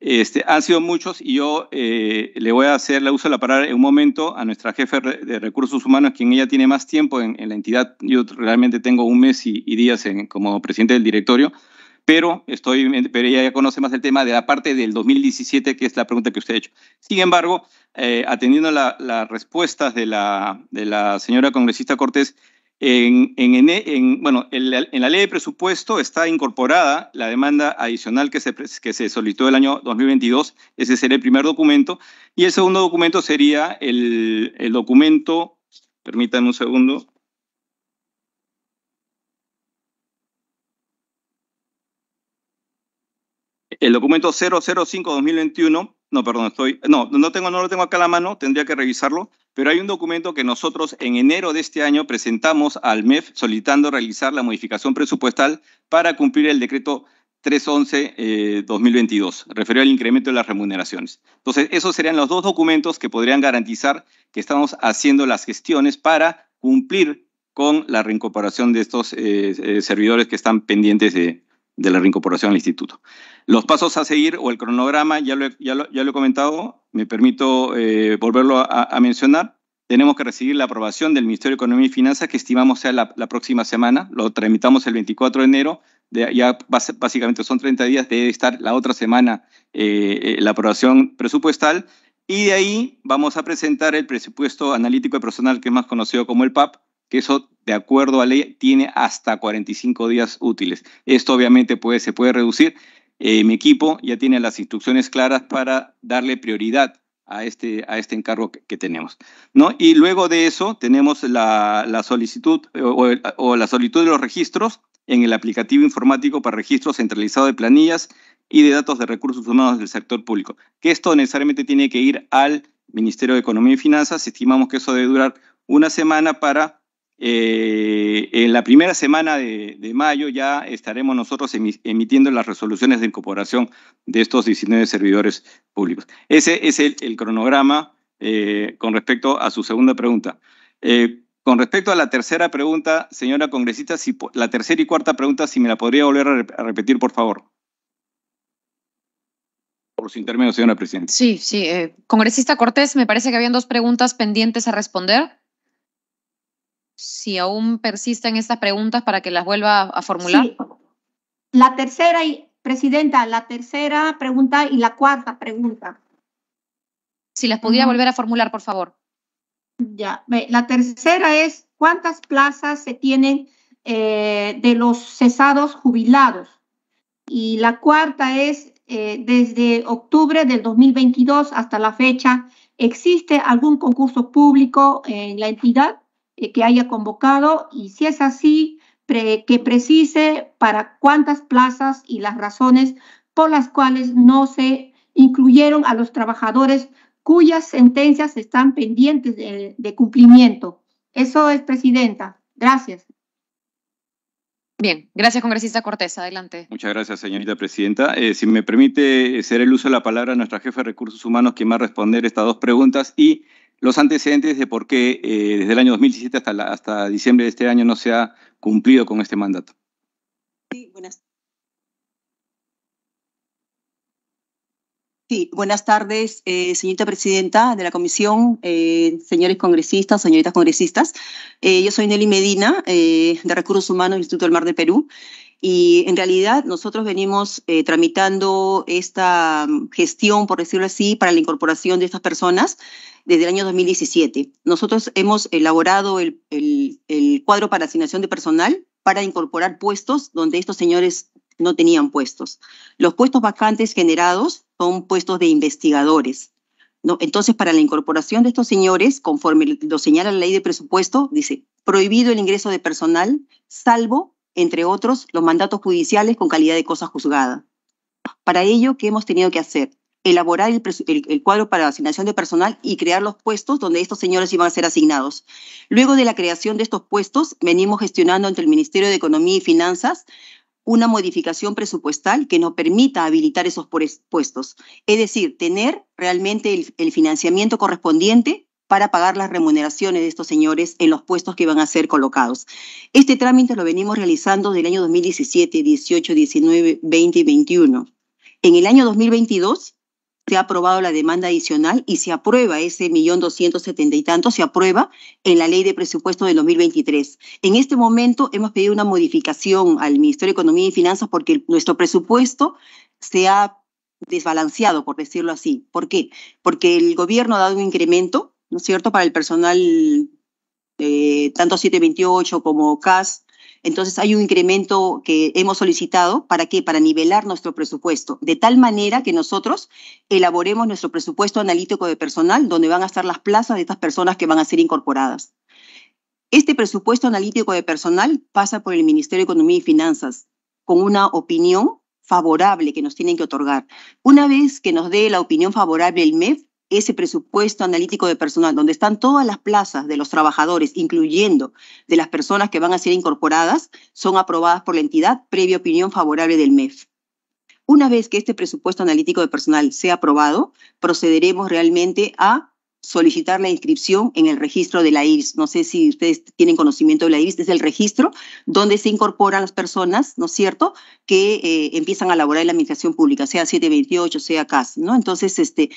este, han sido muchos y yo eh, le voy a hacer la uso la palabra en un momento a nuestra jefe de recursos humanos, quien ella tiene más tiempo en, la entidad. Yo realmente tengo un mes y, días como presidente del directorio, pero estoy, pero ella ya conoce más el tema de la parte del 2017, que es la pregunta que usted ha hecho. Sin embargo, eh, atendiendo las respuestas de la, señora congresista Cortés, en, bueno, en la, ley de presupuesto está incorporada la demanda adicional que se, que se solicitó el año 2022, ese sería el primer documento, y el segundo documento sería el, el documento, permítanme un segundo, El documento 005-2021, no, perdón, estoy, no, no, tengo, no lo tengo acá a la mano, tendría que revisarlo, pero hay un documento que nosotros en enero de este año presentamos al MEF solicitando realizar la modificación presupuestal para cumplir el decreto 311-2022, eh, referido al incremento de las remuneraciones. Entonces, esos serían los dos documentos que podrían garantizar que estamos haciendo las gestiones para cumplir con la reincorporación de estos eh, eh, servidores que están pendientes de la reincorporación al instituto. Los pasos a seguir o el cronograma, ya lo he, ya lo, he comentado, me permito eh, volverlo a, mencionar. Tenemos que recibir la aprobación del Ministerio de Economía y Finanzas, que estimamos sea la, próxima semana. Lo tramitamos el 24 de enero. ya básicamente son 30 días debe estar la otra semana eh, eh, la aprobación presupuestal. Y de ahí vamos a presentar el presupuesto analítico y personal, que es más conocido como el PAP, que eso, de acuerdo a ley, tiene hasta 45 días útiles. Esto obviamente puede, se puede reducir. Eh, mi equipo ya tiene las instrucciones claras para darle prioridad a este, a este encargo que, tenemos. ¿no? Y luego de eso tenemos la, solicitud eh, o, la solicitud de los registros en el aplicativo informático para registro centralizado de planillas y de datos de recursos humanos del sector público. Que esto necesariamente tiene que ir al Ministerio de Economía y Finanzas. Estimamos que eso debe durar una semana para eh, en la primera semana de, mayo ya estaremos nosotros emitiendo las resoluciones de incorporación de estos 19 servidores públicos. Ese es el, cronograma eh, con respecto a su segunda pregunta. Eh, con respecto a la tercera pregunta, señora congresista, la tercera y cuarta pregunta, si me la podría volver a, repetir, por favor. Por su intermedio, señora presidenta.
Sí, sí. congresista Cortés, me parece que habían dos preguntas pendientes a responder si aún persisten estas preguntas para que las vuelva a formular. La tercera, y, Presidenta, la tercera pregunta y la cuarta pregunta. Si las pudiera
volver a formular, por favor. Ya, la tercera es, ¿cuántas plazas se tienen eh, de los cesados jubilados? Y la cuarta es, eh, desde octubre del 2022 hasta la fecha, ¿existe algún concurso público en la entidad? Eh, que haya convocado y si es así, que precise para cuántas plazas y las razones por las cuales no se incluyeron a los trabajadores cuyas sentencias están pendientes de, cumplimiento. Eso es, Presidenta. Gracias.
Bien, gracias, congresista Cortés. Adelante.
Muchas gracias, señorita presidenta. Eh, si me permite hacer el uso de la palabra a nuestra jefa de recursos humanos, quien va a responder estas dos preguntas y los antecedentes de por qué eh, desde el año 2017 hasta, hasta diciembre de este año no se ha cumplido con este mandato.
Sí, buenas tardes, eh, señorita presidenta de la comisión, eh, señores congresistas, señoritas congresistas. yo soy Nelly Medina, de Recursos Humanos, Instituto del Mar de Perú. Y en realidad nosotros venimos eh, tramitando esta mm, gestión, por decirlo así, para la incorporación de estas personas desde el año 2017. Nosotros hemos elaborado el, cuadro para asignación de personal para incorporar puestos donde estos señores no tenían puestos. Los puestos vacantes generados son puestos de investigadores. ¿no? Entonces, para la incorporación de estos señores, conforme lo señala la ley de presupuesto, dice, prohibido el ingreso de personal, salvo entre otros, los mandatos judiciales con calidad de cosa juzgada. Para ello, ¿qué hemos tenido que hacer? Elaborar el, cuadro para asignación de personal y crear los puestos donde estos señores iban a ser asignados. Luego de la creación de estos puestos, venimos gestionando ante el Ministerio de Economía y Finanzas una modificación presupuestal que nos permita habilitar esos puestos. Es decir, tener realmente el financiamiento correspondiente para pagar las remuneraciones de estos señores en los puestos que van a ser colocados. Este trámite lo venimos realizando del año 2017, 18, 19, 20 y 21. En el año 2022 se ha aprobado la demanda adicional y se aprueba ese millón doscientos setenta y tanto, se aprueba en la ley de presupuesto del 2023. En este momento hemos pedido una modificación al Ministerio de Economía y Finanzas porque nuestro presupuesto se ha desbalanceado, por decirlo así. ¿Por qué? Porque el gobierno ha dado un incremento ¿no es cierto?, para el personal, tanto 728 como CAS. Entonces hay un incremento que hemos solicitado para qué? Para nivelar nuestro presupuesto, de tal manera que nosotros elaboremos nuestro presupuesto analítico de personal, donde van a estar las plazas de estas personas que van a ser incorporadas. Este presupuesto analítico de personal pasa por el Ministerio de Economía y Finanzas con una opinión favorable que nos tienen que otorgar. Una vez que nos dé la opinión favorable el MEF, ese presupuesto analítico de personal, donde están todas las plazas de los trabajadores, incluyendo de las personas que van a ser incorporadas, son aprobadas por la entidad previa opinión favorable del MEF. Una vez que este presupuesto analítico de personal sea aprobado, procederemos realmente a solicitar la inscripción en el registro de la IRS. No sé si ustedes tienen conocimiento de la IRS, es el registro donde se incorporan las personas, ¿no es cierto?, que eh, empiezan a laborar en la administración pública, sea 728, sea CAS, ¿no? Entonces, este,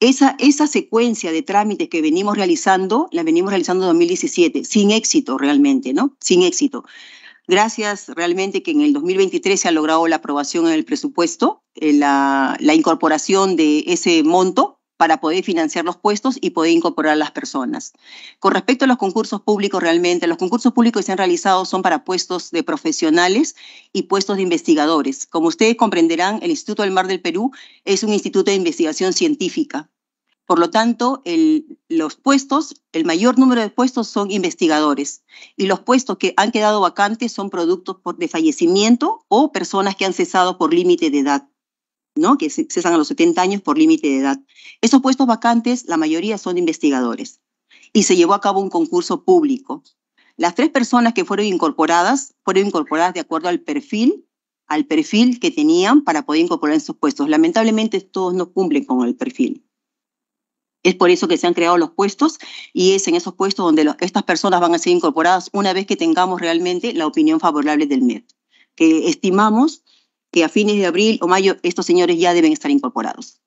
esa, secuencia de trámites que venimos realizando, la venimos realizando en 2017, sin éxito realmente, ¿no? Sin éxito. Gracias realmente que en el 2023 se ha logrado la aprobación en el presupuesto, eh, la incorporación de ese monto para poder financiar los puestos y poder incorporar a las personas. Con respecto a los concursos públicos, realmente los concursos públicos que se han realizado son para puestos de profesionales y puestos de investigadores. Como ustedes comprenderán, el Instituto del Mar del Perú es un instituto de investigación científica. Por lo tanto, los puestos, el mayor número de puestos son investigadores y los puestos que han quedado vacantes son productos de fallecimiento o personas que han cesado por límite de edad que cesan a los 70 años por límite de edad. Esos puestos vacantes, la mayoría son investigadores. Y se llevó a cabo un concurso público. Las tres personas que fueron incorporadas fueron incorporadas de acuerdo al perfil, al perfil que tenían para poder incorporar en esos puestos. Lamentablemente todos no cumplen con el perfil. Es por eso que se han creado los puestos y es en esos puestos donde estas personas van a ser incorporadas una vez que tengamos realmente la opinión favorable del MED, que estimamos que a fines de abril o mayo estos señores ya deben estar incorporados.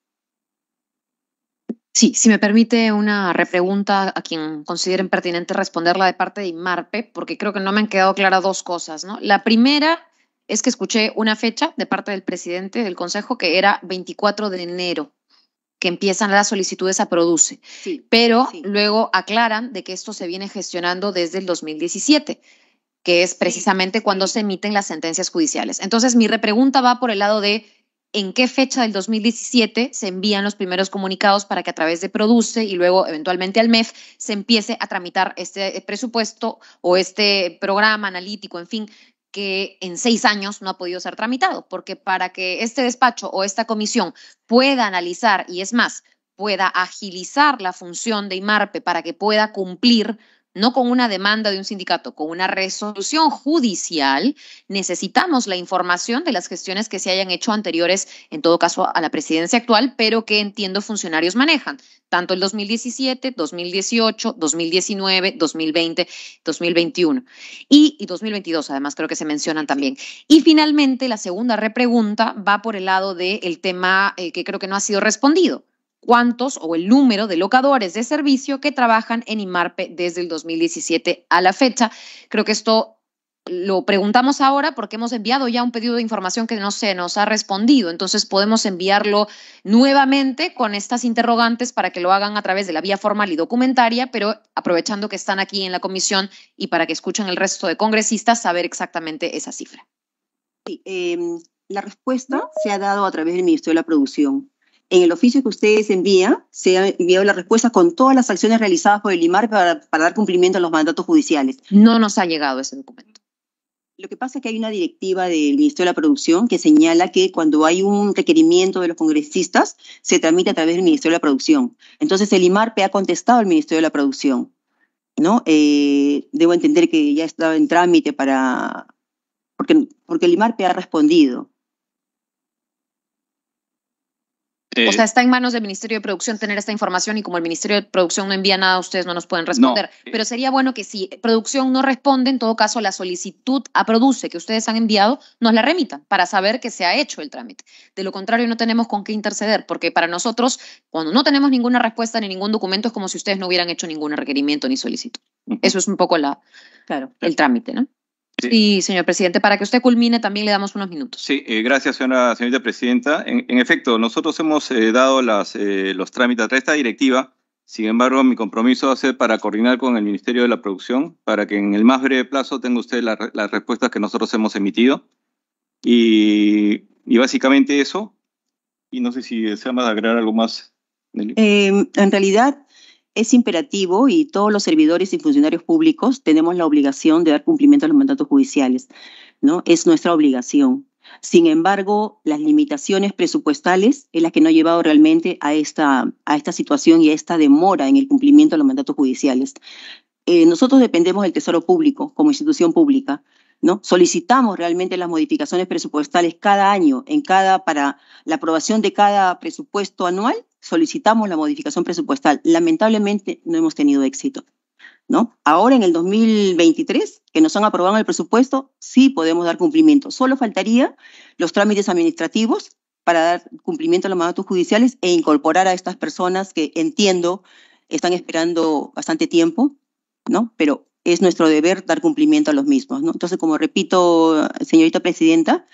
Sí, si me permite una repregunta a quien consideren pertinente responderla de parte de IMARPE, porque creo que no me han quedado claras dos cosas, ¿no? La primera es que escuché una fecha de parte del presidente del Consejo que era 24 de enero que empiezan las solicitudes a produce, pero luego aclaran de que esto se viene gestionando desde el 2017 que es precisamente cuando se emiten las sentencias judiciales. Entonces, mi repregunta va por el lado de en qué fecha del 2017 se envían los primeros comunicados para que a través de Produce y luego eventualmente al MEF se empiece a tramitar este presupuesto o este programa analítico, en fin, que en seis años no ha podido ser tramitado, porque para que este despacho o esta comisión pueda analizar y es más, pueda agilizar la función de IMARPE para que pueda cumplir no con una demanda de un sindicato, con una resolución judicial, necesitamos la información de las gestiones que se hayan hecho anteriores, en todo caso a la presidencia actual, pero que entiendo funcionarios manejan, tanto el 2017, 2018, 2019, 2020, 2021 y, 2022, además creo que se mencionan también. Y finalmente, la segunda repregunta va por el lado del tema eh, que creo que no ha sido respondido cuántos o el número de locadores de servicio que trabajan en IMARPE desde el 2017 a la fecha. Creo que esto lo preguntamos ahora porque hemos enviado ya un pedido de información que no se nos ha respondido. Entonces podemos enviarlo nuevamente con estas interrogantes para que lo hagan a través de la vía formal y documentaria, pero aprovechando que están aquí en la comisión y para que escuchen el resto de congresistas saber exactamente esa cifra.
Em, la respuesta se ha dado a través del ministro de la Producción en el oficio que ustedes envían, se ha enviado la respuesta con todas las acciones realizadas por el IMAR para, dar cumplimiento a los mandatos judiciales.
No nos ha llegado ese documento.
Lo que pasa es que hay una directiva del Ministerio de la Producción que señala que cuando hay un requerimiento de los congresistas, se tramita a través del Ministerio de la Producción. Entonces, el IMARPE ha contestado al Ministerio de la Producción. ¿no? Eh, debo entender que ya estaba en trámite para... Porque, porque el IMARPE ha respondido. o eh,
sea, está en manos del Ministerio de Producción tener esta información y como el Ministerio de Producción no envía nada, ustedes no nos pueden responder. Eh. Pero sería bueno que si producción no responde, en todo caso la solicitud a Produce que ustedes han enviado nos la remitan para saber que se ha hecho el trámite. De lo contrario, no tenemos con qué interceder, porque para nosotros, cuando no tenemos ninguna respuesta ni ningún documento, es como si ustedes no hubieran hecho ningún requerimiento ni solicitud. Eso es un poco la, claro, el trámite, ¿no? Sí, señor presidente, para que usted culmine también le damos unos minutos.
Sí, eh, gracias, señora, presidenta. En, efecto, nosotros hemos eh, dado las, eh, los trámites a esta directiva. Sin embargo, mi compromiso va a ser para coordinar con el Ministerio de la Producción para que en el más breve plazo tenga usted las respuestas que nosotros hemos emitido. Y, y, básicamente eso. Y no sé si desea más agregar algo más.
en realidad, es imperativo y todos los servidores y funcionarios públicos tenemos la obligación de dar cumplimiento a los mandatos judiciales, ¿no? Es nuestra obligación. Sin embargo, las limitaciones presupuestales es las que nos ha llevado realmente a esta, a esta situación y a esta demora en el cumplimiento de los mandatos judiciales. Eh, nosotros dependemos del Tesoro Público como institución pública. ¿No? Solicitamos realmente las modificaciones presupuestales cada año en cada, para la aprobación de cada presupuesto anual solicitamos la modificación presupuestal. Lamentablemente no hemos tenido éxito. ¿No? Ahora en el 2023, que nos han aprobado el presupuesto, sí podemos dar cumplimiento. Solo faltaría los trámites administrativos para dar cumplimiento a los mandatos judiciales e incorporar a estas personas que entiendo están esperando bastante tiempo, ¿no? Pero es nuestro deber dar cumplimiento a los mismos, ¿no? Entonces, como repito, señorita presidenta,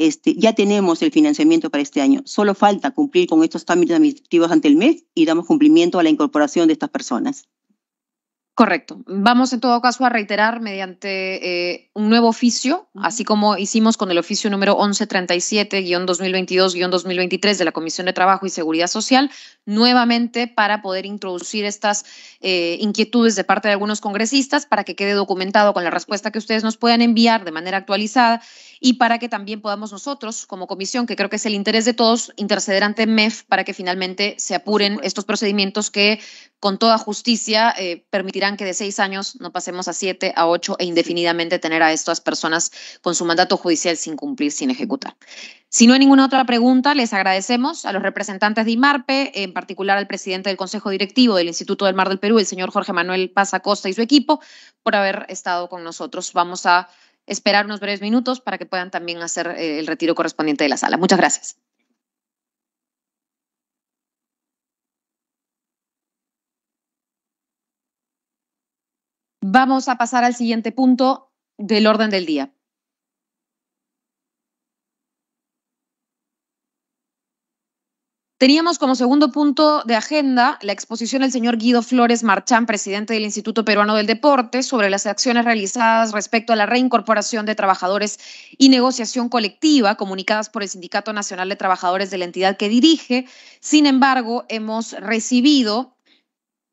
este, ya tenemos el financiamiento para este año. Solo falta cumplir con estos trámites administrativos ante el mes y damos cumplimiento a la incorporación de estas personas. Correcto.
Vamos en todo caso a reiterar mediante eh, un nuevo oficio, así como hicimos con el oficio número 1137-2022-2023 de la Comisión de Trabajo y Seguridad Social, nuevamente para poder introducir estas eh, inquietudes de parte de algunos congresistas para que quede documentado con la respuesta que ustedes nos puedan enviar de manera actualizada y para que también podamos nosotros, como comisión, que creo que es el interés de todos, interceder ante MEF para que finalmente se apuren estos procedimientos que con toda justicia eh, permitirán que de seis años no pasemos a siete, a ocho e indefinidamente tener a estas personas con su mandato judicial sin cumplir, sin ejecutar. Si no hay ninguna otra pregunta, les agradecemos a los representantes de IMARPE, en particular al presidente del Consejo Directivo del Instituto del Mar del Perú, el señor Jorge Manuel Paz y su equipo, por haber estado con nosotros. Vamos a esperar unos breves minutos para que puedan también hacer eh, el retiro correspondiente de la sala. Muchas gracias. Vamos a pasar al siguiente punto del orden del día. Teníamos como segundo punto de agenda la exposición del señor Guido Flores Marchán, presidente del Instituto Peruano del Deporte, sobre las acciones realizadas respecto a la reincorporación de trabajadores y negociación colectiva comunicadas por el Sindicato Nacional de Trabajadores de la entidad que dirige. Sin embargo, hemos recibido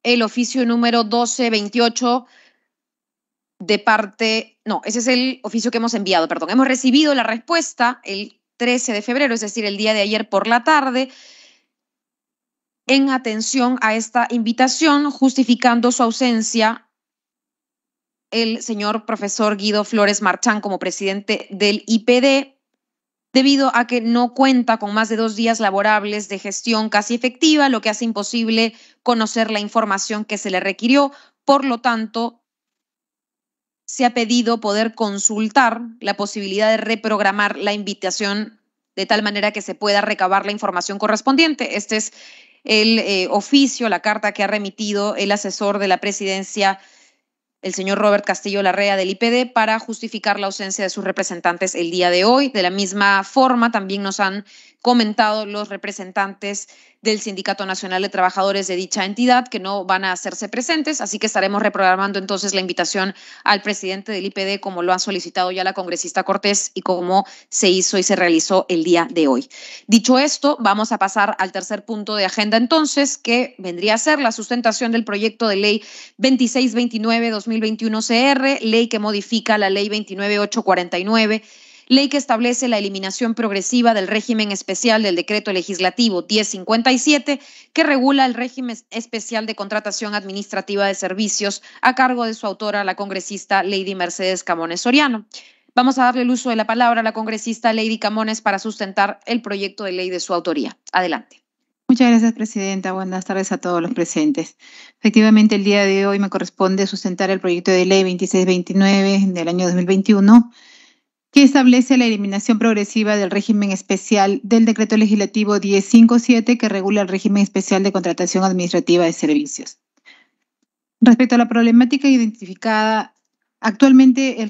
el oficio número 1228 de parte, no, ese es el oficio que hemos enviado, perdón, hemos recibido la respuesta el 13 de febrero, es decir, el día de ayer por la tarde, en atención a esta invitación, justificando su ausencia el señor profesor Guido Flores Marchán como presidente del IPD, debido a que no cuenta con más de dos días laborables de gestión casi efectiva, lo que hace imposible conocer la información que se le requirió. Por lo tanto, se ha pedido poder consultar la posibilidad de reprogramar la invitación de tal manera que se pueda recabar la información correspondiente. Este es el eh, oficio, la carta que ha remitido el asesor de la presidencia, el señor Robert Castillo Larrea del IPD, para justificar la ausencia de sus representantes el día de hoy. De la misma forma, también nos han comentado los representantes del Sindicato Nacional de Trabajadores de dicha entidad que no van a hacerse presentes, así que estaremos reprogramando entonces la invitación al presidente del IPD como lo ha solicitado ya la congresista Cortés y como se hizo y se realizó el día de hoy. Dicho esto, vamos a pasar al tercer punto de agenda entonces, que vendría a ser la sustentación del proyecto de ley 2629-2021 CR, ley que modifica la ley 29849 ley que establece la eliminación progresiva del régimen especial del decreto legislativo 1057, que regula el régimen especial de contratación administrativa de servicios a cargo de su autora, la congresista Lady Mercedes Camones Soriano. Vamos a darle el uso de la palabra a la congresista Lady Camones para sustentar el proyecto de ley de su autoría. Adelante.
Muchas gracias, Presidenta. Buenas tardes a todos los presentes. Efectivamente, el día de hoy me corresponde sustentar el proyecto de ley 2629 del año 2021 que establece la eliminación progresiva del régimen especial del decreto legislativo 1057 que regula el régimen especial de contratación administrativa de servicios. Respecto a la problemática identificada Actualmente, el,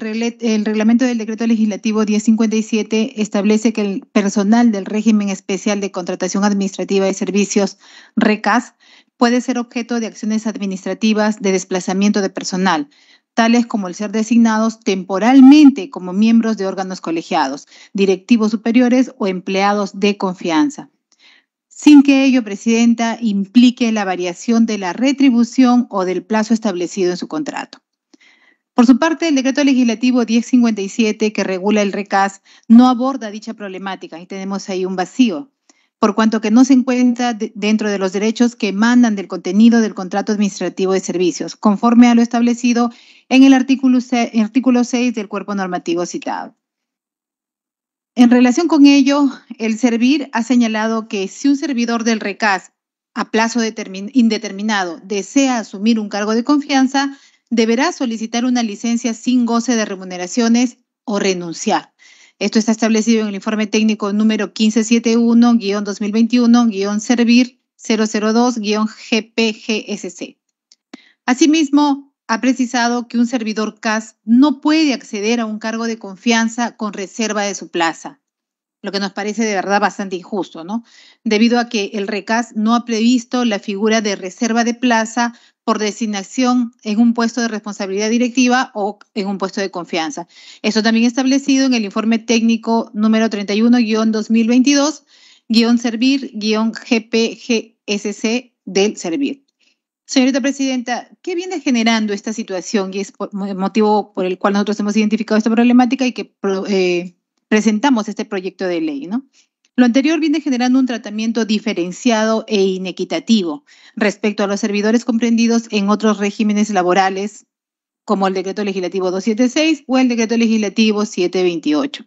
reglamento del decreto legislativo 1057 establece que el personal del régimen especial de contratación administrativa de servicios, RECAS, puede ser objeto de acciones administrativas de desplazamiento de personal, tales como el ser designados temporalmente como miembros de órganos colegiados, directivos superiores o empleados de confianza sin que ello, Presidenta, implique la variación de la retribución o del plazo establecido en su contrato. Por su parte, el decreto legislativo 1057 que regula el RECAS no aborda dicha problemática y tenemos ahí un vacío, por cuanto que no se encuentra dentro de los derechos que mandan del contenido del contrato administrativo de servicios, conforme a lo establecido en el artículo, artículo 6 del cuerpo normativo citado. En relación con ello, el Servir ha señalado que si un servidor del RECAS a plazo indeterminado desea asumir un cargo de confianza, deberá solicitar una licencia sin goce de remuneraciones o renunciar. Esto está establecido en el informe técnico número 1571-2021-Servir 002-GPGSC. Asimismo, ha precisado que un servidor CAS no puede acceder a un cargo de confianza con reserva de su plaza, lo que nos parece de verdad bastante injusto, ¿no? Debido a que el RECAS no ha previsto la figura de reserva de plaza por designación en un puesto de responsabilidad directiva o en un puesto de confianza. Eso también establecido en el informe técnico número 31-2022-servir-GPGSC del Servir. Señorita Presidenta, ¿qué viene generando esta situación y es por, motivo por el cual nosotros hemos identificado esta problemática y que eh, presentamos este proyecto de ley? ¿no? Lo anterior viene generando un tratamiento diferenciado e inequitativo respecto a los servidores comprendidos en otros regímenes laborales como el Decreto Legislativo 276 o el Decreto Legislativo 728,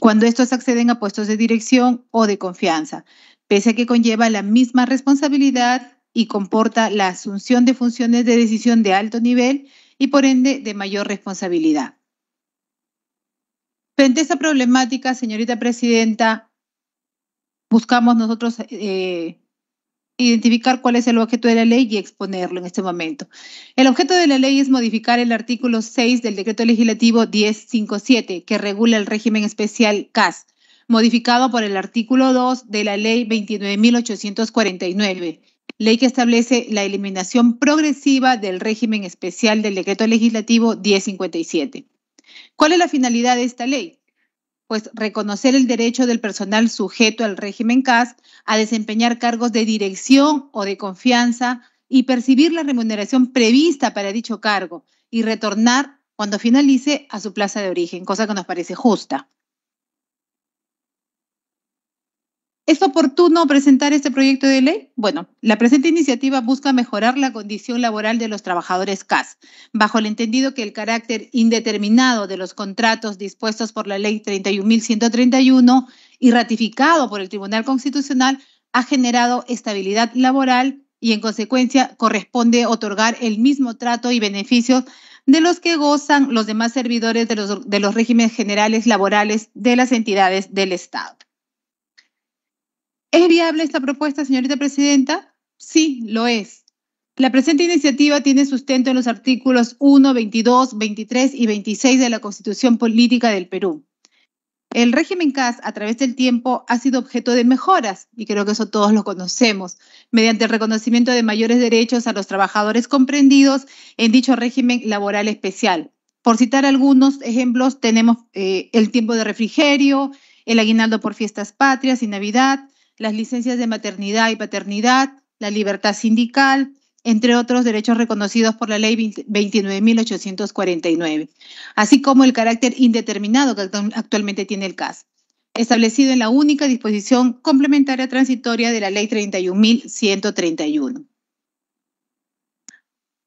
cuando estos acceden a puestos de dirección o de confianza, pese a que conlleva la misma responsabilidad y comporta la asunción de funciones de decisión de alto nivel y por ende de mayor responsabilidad. Frente a esta problemática, señorita presidenta, buscamos nosotros eh, identificar cuál es el objeto de la ley y exponerlo en este momento. El objeto de la ley es modificar el artículo 6 del decreto legislativo 1057 que regula el régimen especial CAS, modificado por el artículo 2 de la ley 29.849 ley que establece la eliminación progresiva del régimen especial del decreto legislativo 1057. ¿Cuál es la finalidad de esta ley? Pues reconocer el derecho del personal sujeto al régimen CAS a desempeñar cargos de dirección o de confianza y percibir la remuneración prevista para dicho cargo y retornar cuando finalice a su plaza de origen, cosa que nos parece justa. ¿Es oportuno presentar este proyecto de ley? Bueno, la presente iniciativa busca mejorar la condición laboral de los trabajadores CAS, bajo el entendido que el carácter indeterminado de los contratos dispuestos por la Ley 31.131 y ratificado por el Tribunal Constitucional ha generado estabilidad laboral y en consecuencia corresponde otorgar el mismo trato y beneficios de los que gozan los demás servidores de los, de los regímenes generales laborales de las entidades del Estado. ¿Es viable esta propuesta, señorita presidenta? Sí, lo es. La presente iniciativa tiene sustento en los artículos 1, 22, 23 y 26 de la Constitución Política del Perú. El régimen CAS a través del tiempo ha sido objeto de mejoras, y creo que eso todos lo conocemos, mediante el reconocimiento de mayores derechos a los trabajadores comprendidos en dicho régimen laboral especial. Por citar algunos ejemplos, tenemos eh, el tiempo de refrigerio, el aguinaldo por fiestas patrias y Navidad, las licencias de maternidad y paternidad, la libertad sindical, entre otros derechos reconocidos por la ley 29.849, así como el carácter indeterminado que actualmente tiene el CAS, establecido en la única disposición complementaria transitoria de la ley 31.131.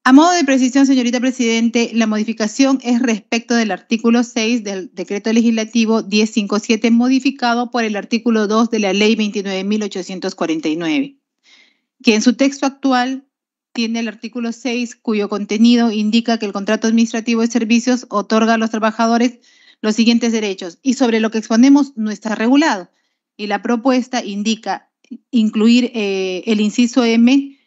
A modo de precisión, señorita Presidente, la modificación es respecto del artículo 6 del decreto legislativo 1057 modificado por el artículo 2 de la ley 29.849, que en su texto actual tiene el artículo 6 cuyo contenido indica que el contrato administrativo de servicios otorga a los trabajadores los siguientes derechos y sobre lo que exponemos no está regulado. Y la propuesta indica incluir eh, el inciso M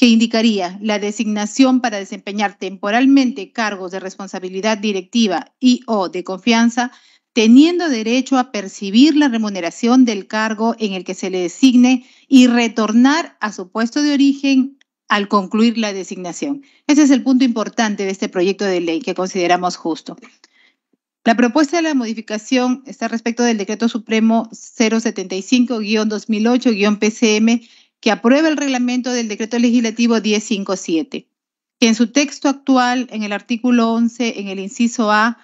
que indicaría la designación para desempeñar temporalmente cargos de responsabilidad directiva y o de confianza, teniendo derecho a percibir la remuneración del cargo en el que se le designe y retornar a su puesto de origen al concluir la designación. Ese es el punto importante de este proyecto de ley que consideramos justo. La propuesta de la modificación está respecto del Decreto Supremo 075-2008-PCM que aprueba el reglamento del decreto legislativo 1057, que en su texto actual, en el artículo 11, en el inciso A,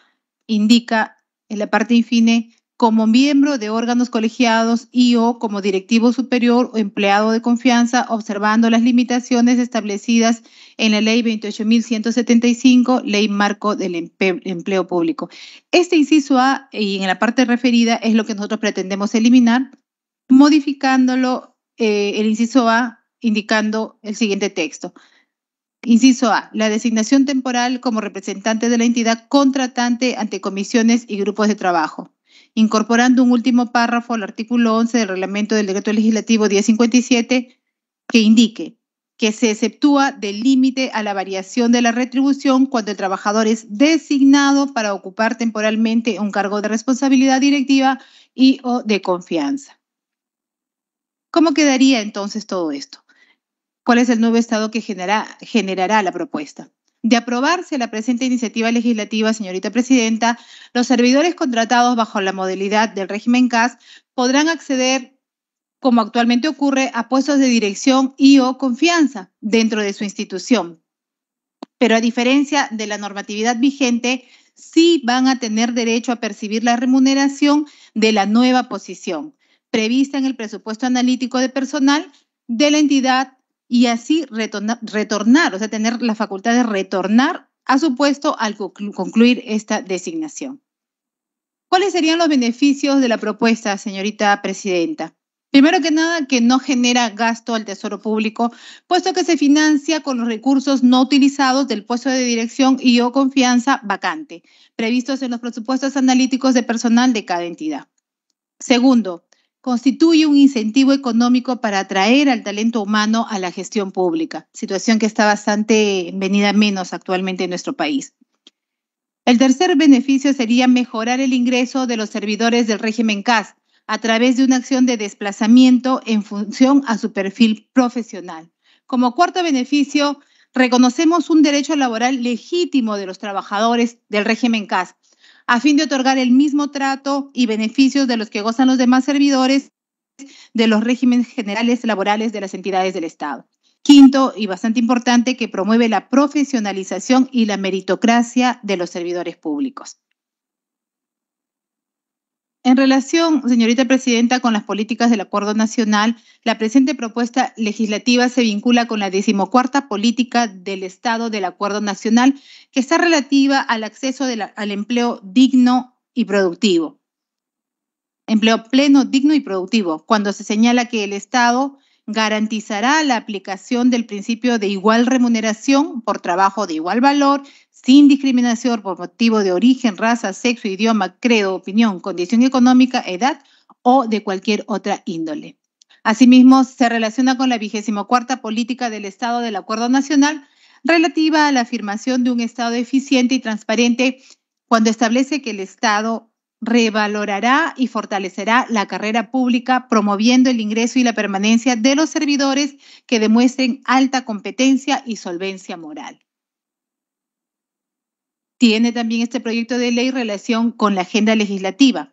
indica en la parte infine como miembro de órganos colegiados y o como directivo superior o empleado de confianza, observando las limitaciones establecidas en la ley 28.175, ley marco del empleo público. Este inciso A y en la parte referida es lo que nosotros pretendemos eliminar, modificándolo eh, el inciso A indicando el siguiente texto. Inciso A. La designación temporal como representante de la entidad contratante ante comisiones y grupos de trabajo. Incorporando un último párrafo al artículo 11 del reglamento del decreto legislativo 1057 que indique que se exceptúa del límite a la variación de la retribución cuando el trabajador es designado para ocupar temporalmente un cargo de responsabilidad directiva y o de confianza. ¿Cómo quedaría entonces todo esto? ¿Cuál es el nuevo estado que generará la propuesta? De aprobarse la presente iniciativa legislativa, señorita presidenta, los servidores contratados bajo la modalidad del régimen CAS podrán acceder como actualmente ocurre, a puestos de dirección y o confianza dentro de su institución. Pero a diferencia de la normatividad vigente, sí van a tener derecho a percibir la remuneración de la nueva posición prevista en el presupuesto analítico de personal de la entidad y así retornar, o sea, tener la facultad de retornar a su puesto al concluir esta designación. ¿Cuáles serían los beneficios de la propuesta, señorita presidenta? Primero que nada, que no genera gasto al Tesoro Público, puesto que se financia con los recursos no utilizados del puesto de dirección y o confianza vacante, previstos en los presupuestos analíticos de personal de cada entidad. Segundo, constituye un incentivo económico para atraer al talento humano a la gestión pública, situación que está bastante venida menos actualmente en nuestro país. El tercer beneficio sería mejorar el ingreso de los servidores del régimen CAS a través de una acción de desplazamiento en función a su perfil profesional. Como cuarto beneficio, reconocemos un derecho laboral legítimo de los trabajadores del régimen CAS, a fin de otorgar el mismo trato y beneficios de los que gozan los demás servidores de los regímenes generales laborales de las entidades del Estado. Quinto, y bastante importante, que promueve la profesionalización y la meritocracia de los servidores públicos. En relación, señorita presidenta, con las políticas del Acuerdo Nacional, la presente propuesta legislativa se vincula con la decimocuarta política del Estado del Acuerdo Nacional, que está relativa al acceso al empleo digno y productivo. Empleo pleno, digno y productivo, cuando se señala que el Estado garantizará la aplicación del principio de igual remuneración por trabajo de igual valor, sin discriminación por motivo de origen, raza, sexo, idioma, credo, opinión, condición económica, edad o de cualquier otra índole. Asimismo, se relaciona con la vigésimo cuarta política del Estado del Acuerdo Nacional relativa a la afirmación de un Estado eficiente y transparente cuando establece que el Estado revalorará y fortalecerá la carrera pública promoviendo el ingreso y la permanencia de los servidores que demuestren alta competencia y solvencia moral tiene también este proyecto de ley relación con la agenda legislativa.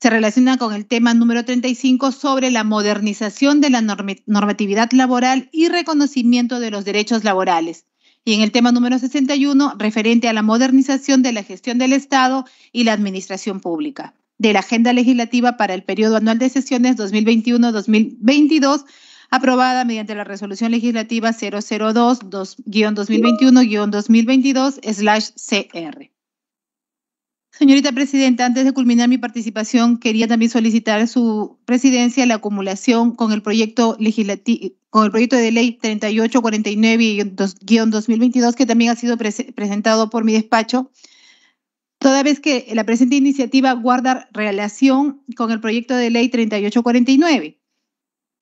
Se relaciona con el tema número 35 sobre la modernización de la normatividad laboral y reconocimiento de los derechos laborales. Y en el tema número 61, referente a la modernización de la gestión del Estado y la administración pública de la agenda legislativa para el periodo anual de sesiones 2021-2022 aprobada mediante la resolución legislativa 002-2021-2022-CR. Señorita Presidenta, antes de culminar mi participación, quería también solicitar su presidencia la acumulación con el proyecto con el proyecto de ley 3849-2022, que también ha sido presentado por mi despacho, toda vez que la presente iniciativa guarda relación con el proyecto de ley 3849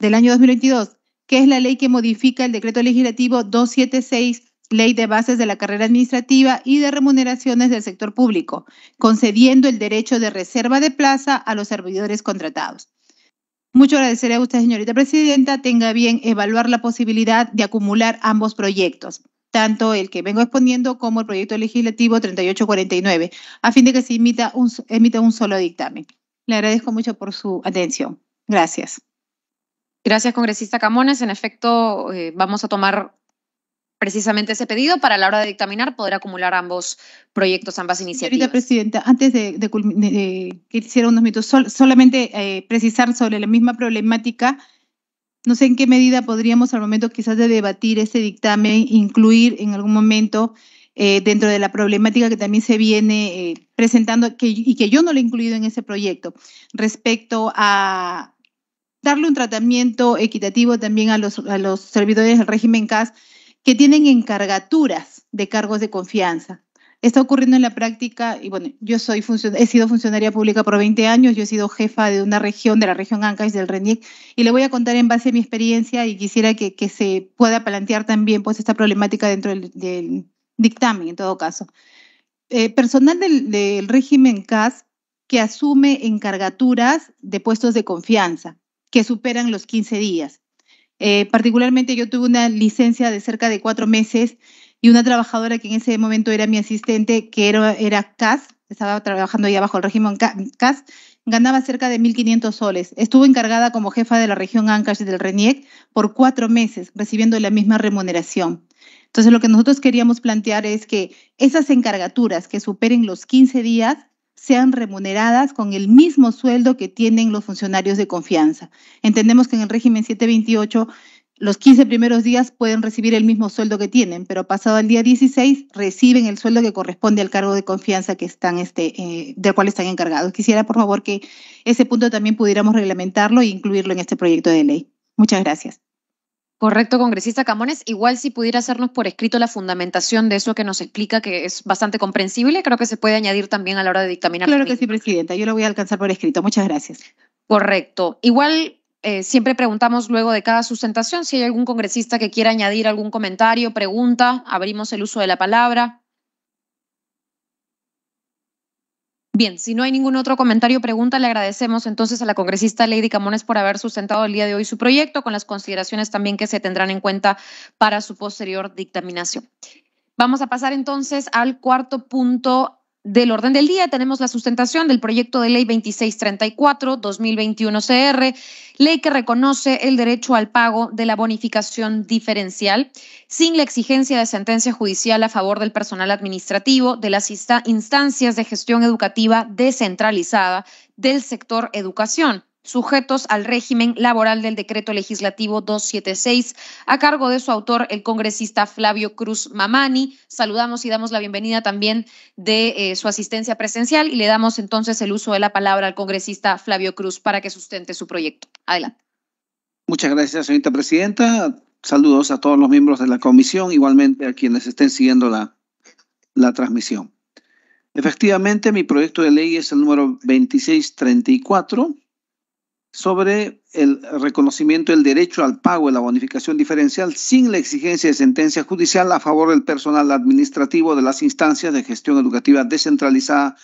del año 2022, que es la ley que modifica el decreto legislativo 276, ley de bases de la carrera administrativa y de remuneraciones del sector público, concediendo el derecho de reserva de plaza a los servidores contratados. Mucho agradeceré a usted, señorita presidenta, tenga bien evaluar la posibilidad de acumular ambos proyectos, tanto el que vengo exponiendo como el proyecto legislativo 3849, a fin de que se emita un, emita un solo dictamen. Le agradezco mucho por su atención. Gracias.
Gracias, congresista Camones. En efecto, eh, vamos a tomar precisamente ese pedido para la hora de dictaminar poder acumular ambos proyectos, ambas iniciativas. Señorita Presidenta,
antes de, que hiciera unos minutos, solamente eh, precisar sobre la misma problemática, no sé en qué medida podríamos al momento quizás de debatir este dictamen incluir en algún momento eh, dentro de la problemática que también se viene presentando y que yo no lo he incluido en ese proyecto respecto a darle un tratamiento equitativo también a los, servidores del régimen CAS que tienen encargaturas de cargos de confianza. Está ocurriendo en la práctica, y bueno, yo soy he sido funcionaria pública por 20 años, yo he sido jefa de una región, de la región Ancash del RENIEC, y le voy a contar en base a mi experiencia y quisiera que, se pueda plantear también pues, esta problemática dentro del, dictamen, en todo caso. Eh, personal del régimen CAS que asume encargaturas de puestos de confianza que superan los 15 días. Eh, particularmente yo tuve una licencia de cerca de cuatro meses y una trabajadora que en ese momento era mi asistente, que era, era CAS, estaba trabajando ya bajo el régimen CAS, ganaba cerca de 1.500 soles. Estuvo encargada como jefa de la región Ancash del RENIEC por cuatro meses, recibiendo la misma remuneración. Entonces, lo que nosotros queríamos plantear es que esas encargaturas que superen los 15 días sean remuneradas con el mismo sueldo que tienen los funcionarios de confianza. Entendemos que en el régimen 728 los 15 primeros días pueden recibir el mismo sueldo que tienen, pero pasado el día 16 reciben el sueldo que corresponde al cargo de confianza que están este, eh, del cual están encargados. Quisiera, por favor, que ese punto también pudiéramos reglamentarlo e incluirlo en este proyecto de ley. Muchas gracias.
Correcto, congresista Camones. Igual si pudiera hacernos por escrito la fundamentación de eso que nos explica, que es bastante comprensible, creo que se puede añadir también a la hora de dictaminar. Claro
que sí, presidenta. Yo lo voy a alcanzar por escrito. Muchas gracias.
Correcto. Igual eh, siempre preguntamos luego de cada sustentación si hay algún congresista que quiera añadir algún comentario, pregunta. Abrimos el uso de la palabra. Bien, si no hay ningún otro comentario o pregunta, le agradecemos entonces a la congresista Lady Camones por haber sustentado el día de hoy su proyecto con las consideraciones también que se tendrán en cuenta para su posterior dictaminación. Vamos a pasar entonces al cuarto punto del orden del día tenemos la sustentación del proyecto de ley 2634-2021-CR, ley que reconoce el derecho al pago de la bonificación diferencial sin la exigencia de sentencia judicial a favor del personal administrativo de las instancias de gestión educativa descentralizada del sector educación sujetos al régimen laboral del decreto legislativo 276, a cargo de su autor, el congresista Flavio Cruz Mamani. Saludamos y damos la bienvenida también de eh, su asistencia presencial y le damos entonces el uso de la palabra al congresista Flavio Cruz para que sustente su proyecto. Adelante.
Muchas gracias, señorita presidenta. Saludos a todos los miembros de la comisión, igualmente a quienes estén siguiendo la, la transmisión. Efectivamente, mi proyecto de ley es el número 2634 sobre el reconocimiento del derecho al pago de la bonificación diferencial sin la exigencia de sentencia judicial a favor del personal administrativo de las instancias de gestión educativa descentralizada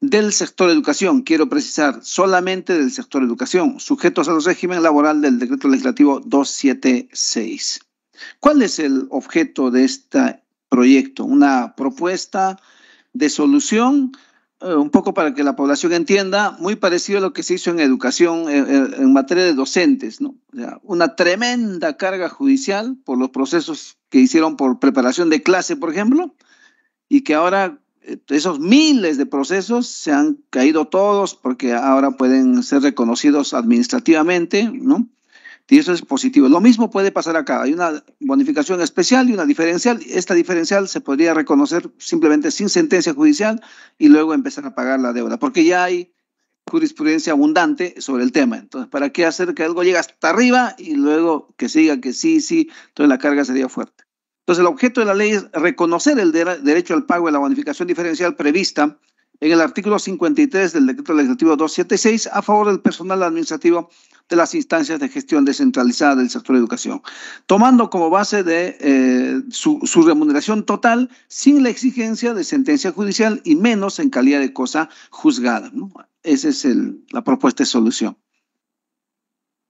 del sector educación, quiero precisar, solamente del sector educación, sujetos al régimen laboral del decreto legislativo 276. ¿Cuál es el objeto de este proyecto? Una propuesta de solución eh, un poco para que la población entienda, muy parecido a lo que se hizo en educación en, eh, eh, en materia de docentes, ¿no? O sea, una tremenda carga judicial por los procesos que hicieron por preparación de clase, por ejemplo, y que ahora esos miles de procesos se han caído todos porque ahora pueden ser reconocidos administrativamente, ¿no? Y eso es positivo. Lo mismo puede pasar acá. Hay una bonificación especial y una diferencial. Esta diferencial se podría reconocer simplemente sin sentencia judicial y luego empezar a pagar la deuda, porque ya hay jurisprudencia abundante sobre el tema. Entonces, ¿para qué hacer que algo llegue hasta arriba y luego que siga que sí, sí? Entonces la carga sería fuerte. Entonces, el objeto de la ley es reconocer el derecho al pago de la bonificación diferencial prevista en el artículo 53 del decreto legislativo 276 a favor del personal administrativo de las instancias de gestión descentralizada del sector de educación, tomando como base de eh, su, remuneración total sin la exigencia de sentencia judicial y menos en calidad de cosa juzgada. Esa es la propuesta de solución.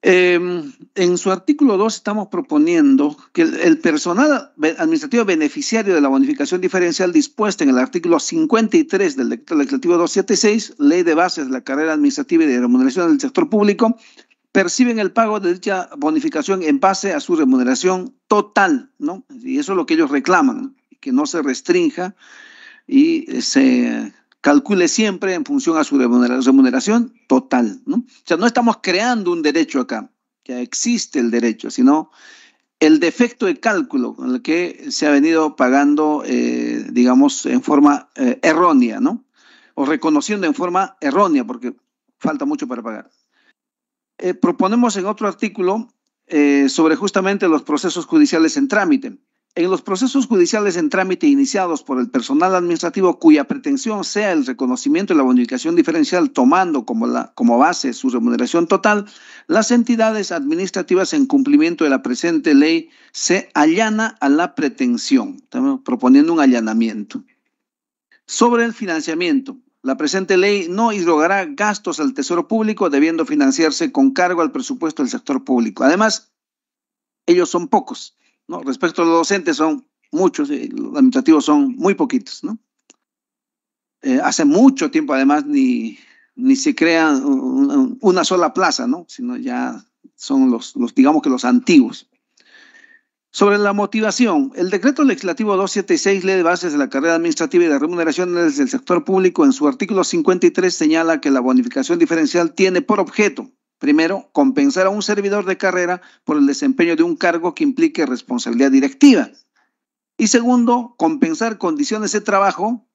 Em, en su artículo 2 estamos proponiendo que el personal administrativo beneficiario de la bonificación diferencial dispuesta en el artículo 53 del decreto legislativo 276, Ley de Bases de la Carrera Administrativa y de Remuneración del Sector Público, perciben el pago de dicha bonificación en base a su remuneración total, ¿no? Y eso es lo que ellos reclaman, que no se restrinja y eh, se calcule siempre en función a su remuneración total, ¿no? O sea, no estamos creando un derecho acá, ya existe el derecho, sino el defecto de cálculo con el que se ha venido pagando, eh, digamos, en forma eh, errónea, ¿no? O reconociendo en forma errónea, porque falta mucho para pagar. Eh, proponemos en otro artículo eh, sobre justamente los procesos judiciales en trámite. En los procesos judiciales en trámite iniciados por el personal administrativo cuya pretensión sea el reconocimiento y la bonificación diferencial tomando como, la, como base su remuneración total, las entidades administrativas en cumplimiento de la presente ley se allana a la pretensión, proponiendo un allanamiento. Sobre el financiamiento. La presente ley no irrogará gastos al Tesoro Público debiendo financiarse con cargo al presupuesto del sector público. Además, ellos son pocos, Respecto a los docentes son muchos, eh, los administrativos son muy poquitos, ¿no? Eh, hace mucho tiempo, además, ni, se crea una sola plaza, ¿no? Sino ya son los digamos que los antiguos. Sobre la motivación, el decreto legislativo 276, ley de bases de la carrera administrativa y de remuneraciones del sector público, en su artículo 53 señala que la bonificación diferencial tiene por objeto, primero, compensar a un servidor de carrera por el desempeño de un cargo que implique responsabilidad directiva. Y segundo, compensar condiciones de trabajo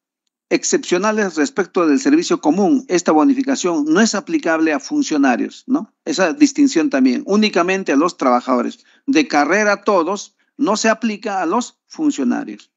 excepcionales respecto del servicio común. Esta bonificación no es aplicable a funcionarios, ¿no? Esa distinción también, únicamente a los trabajadores. De carrera todos, no se aplica a los funcionarios.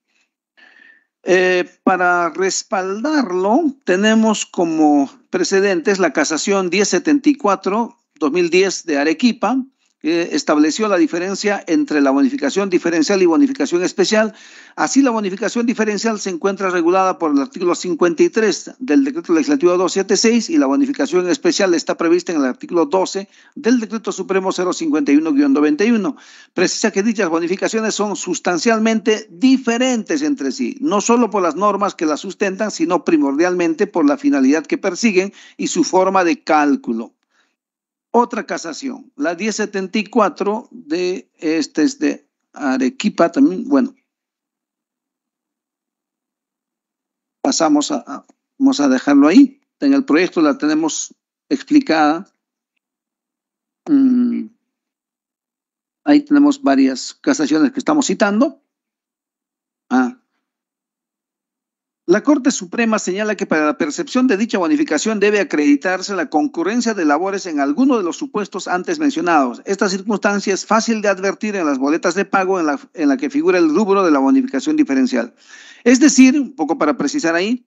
Eh, para respaldarlo, tenemos como precedentes la casación 1074-2010 de Arequipa, eh, estableció la diferencia entre la bonificación diferencial y bonificación especial. Así, la bonificación diferencial se encuentra regulada por el artículo 53 del decreto legislativo 276 y la bonificación especial está prevista en el artículo 12 del decreto supremo 051-91. Precisa que dichas bonificaciones son sustancialmente diferentes entre sí, no solo por las normas que las sustentan, sino primordialmente por la finalidad que persiguen y su forma de cálculo otra casación, la 1074 de este es de Arequipa también, bueno. Pasamos a, vamos a dejarlo ahí. En el proyecto la tenemos explicada. Mm, ahí tenemos varias casaciones que estamos citando. Ah, la Corte Suprema señala que para la percepción de dicha bonificación debe acreditarse la concurrencia de labores en alguno de los supuestos antes mencionados. Esta circunstancia es fácil de advertir en las boletas de pago en la, que figura el rubro de la bonificación diferencial. Es decir, un poco para precisar ahí,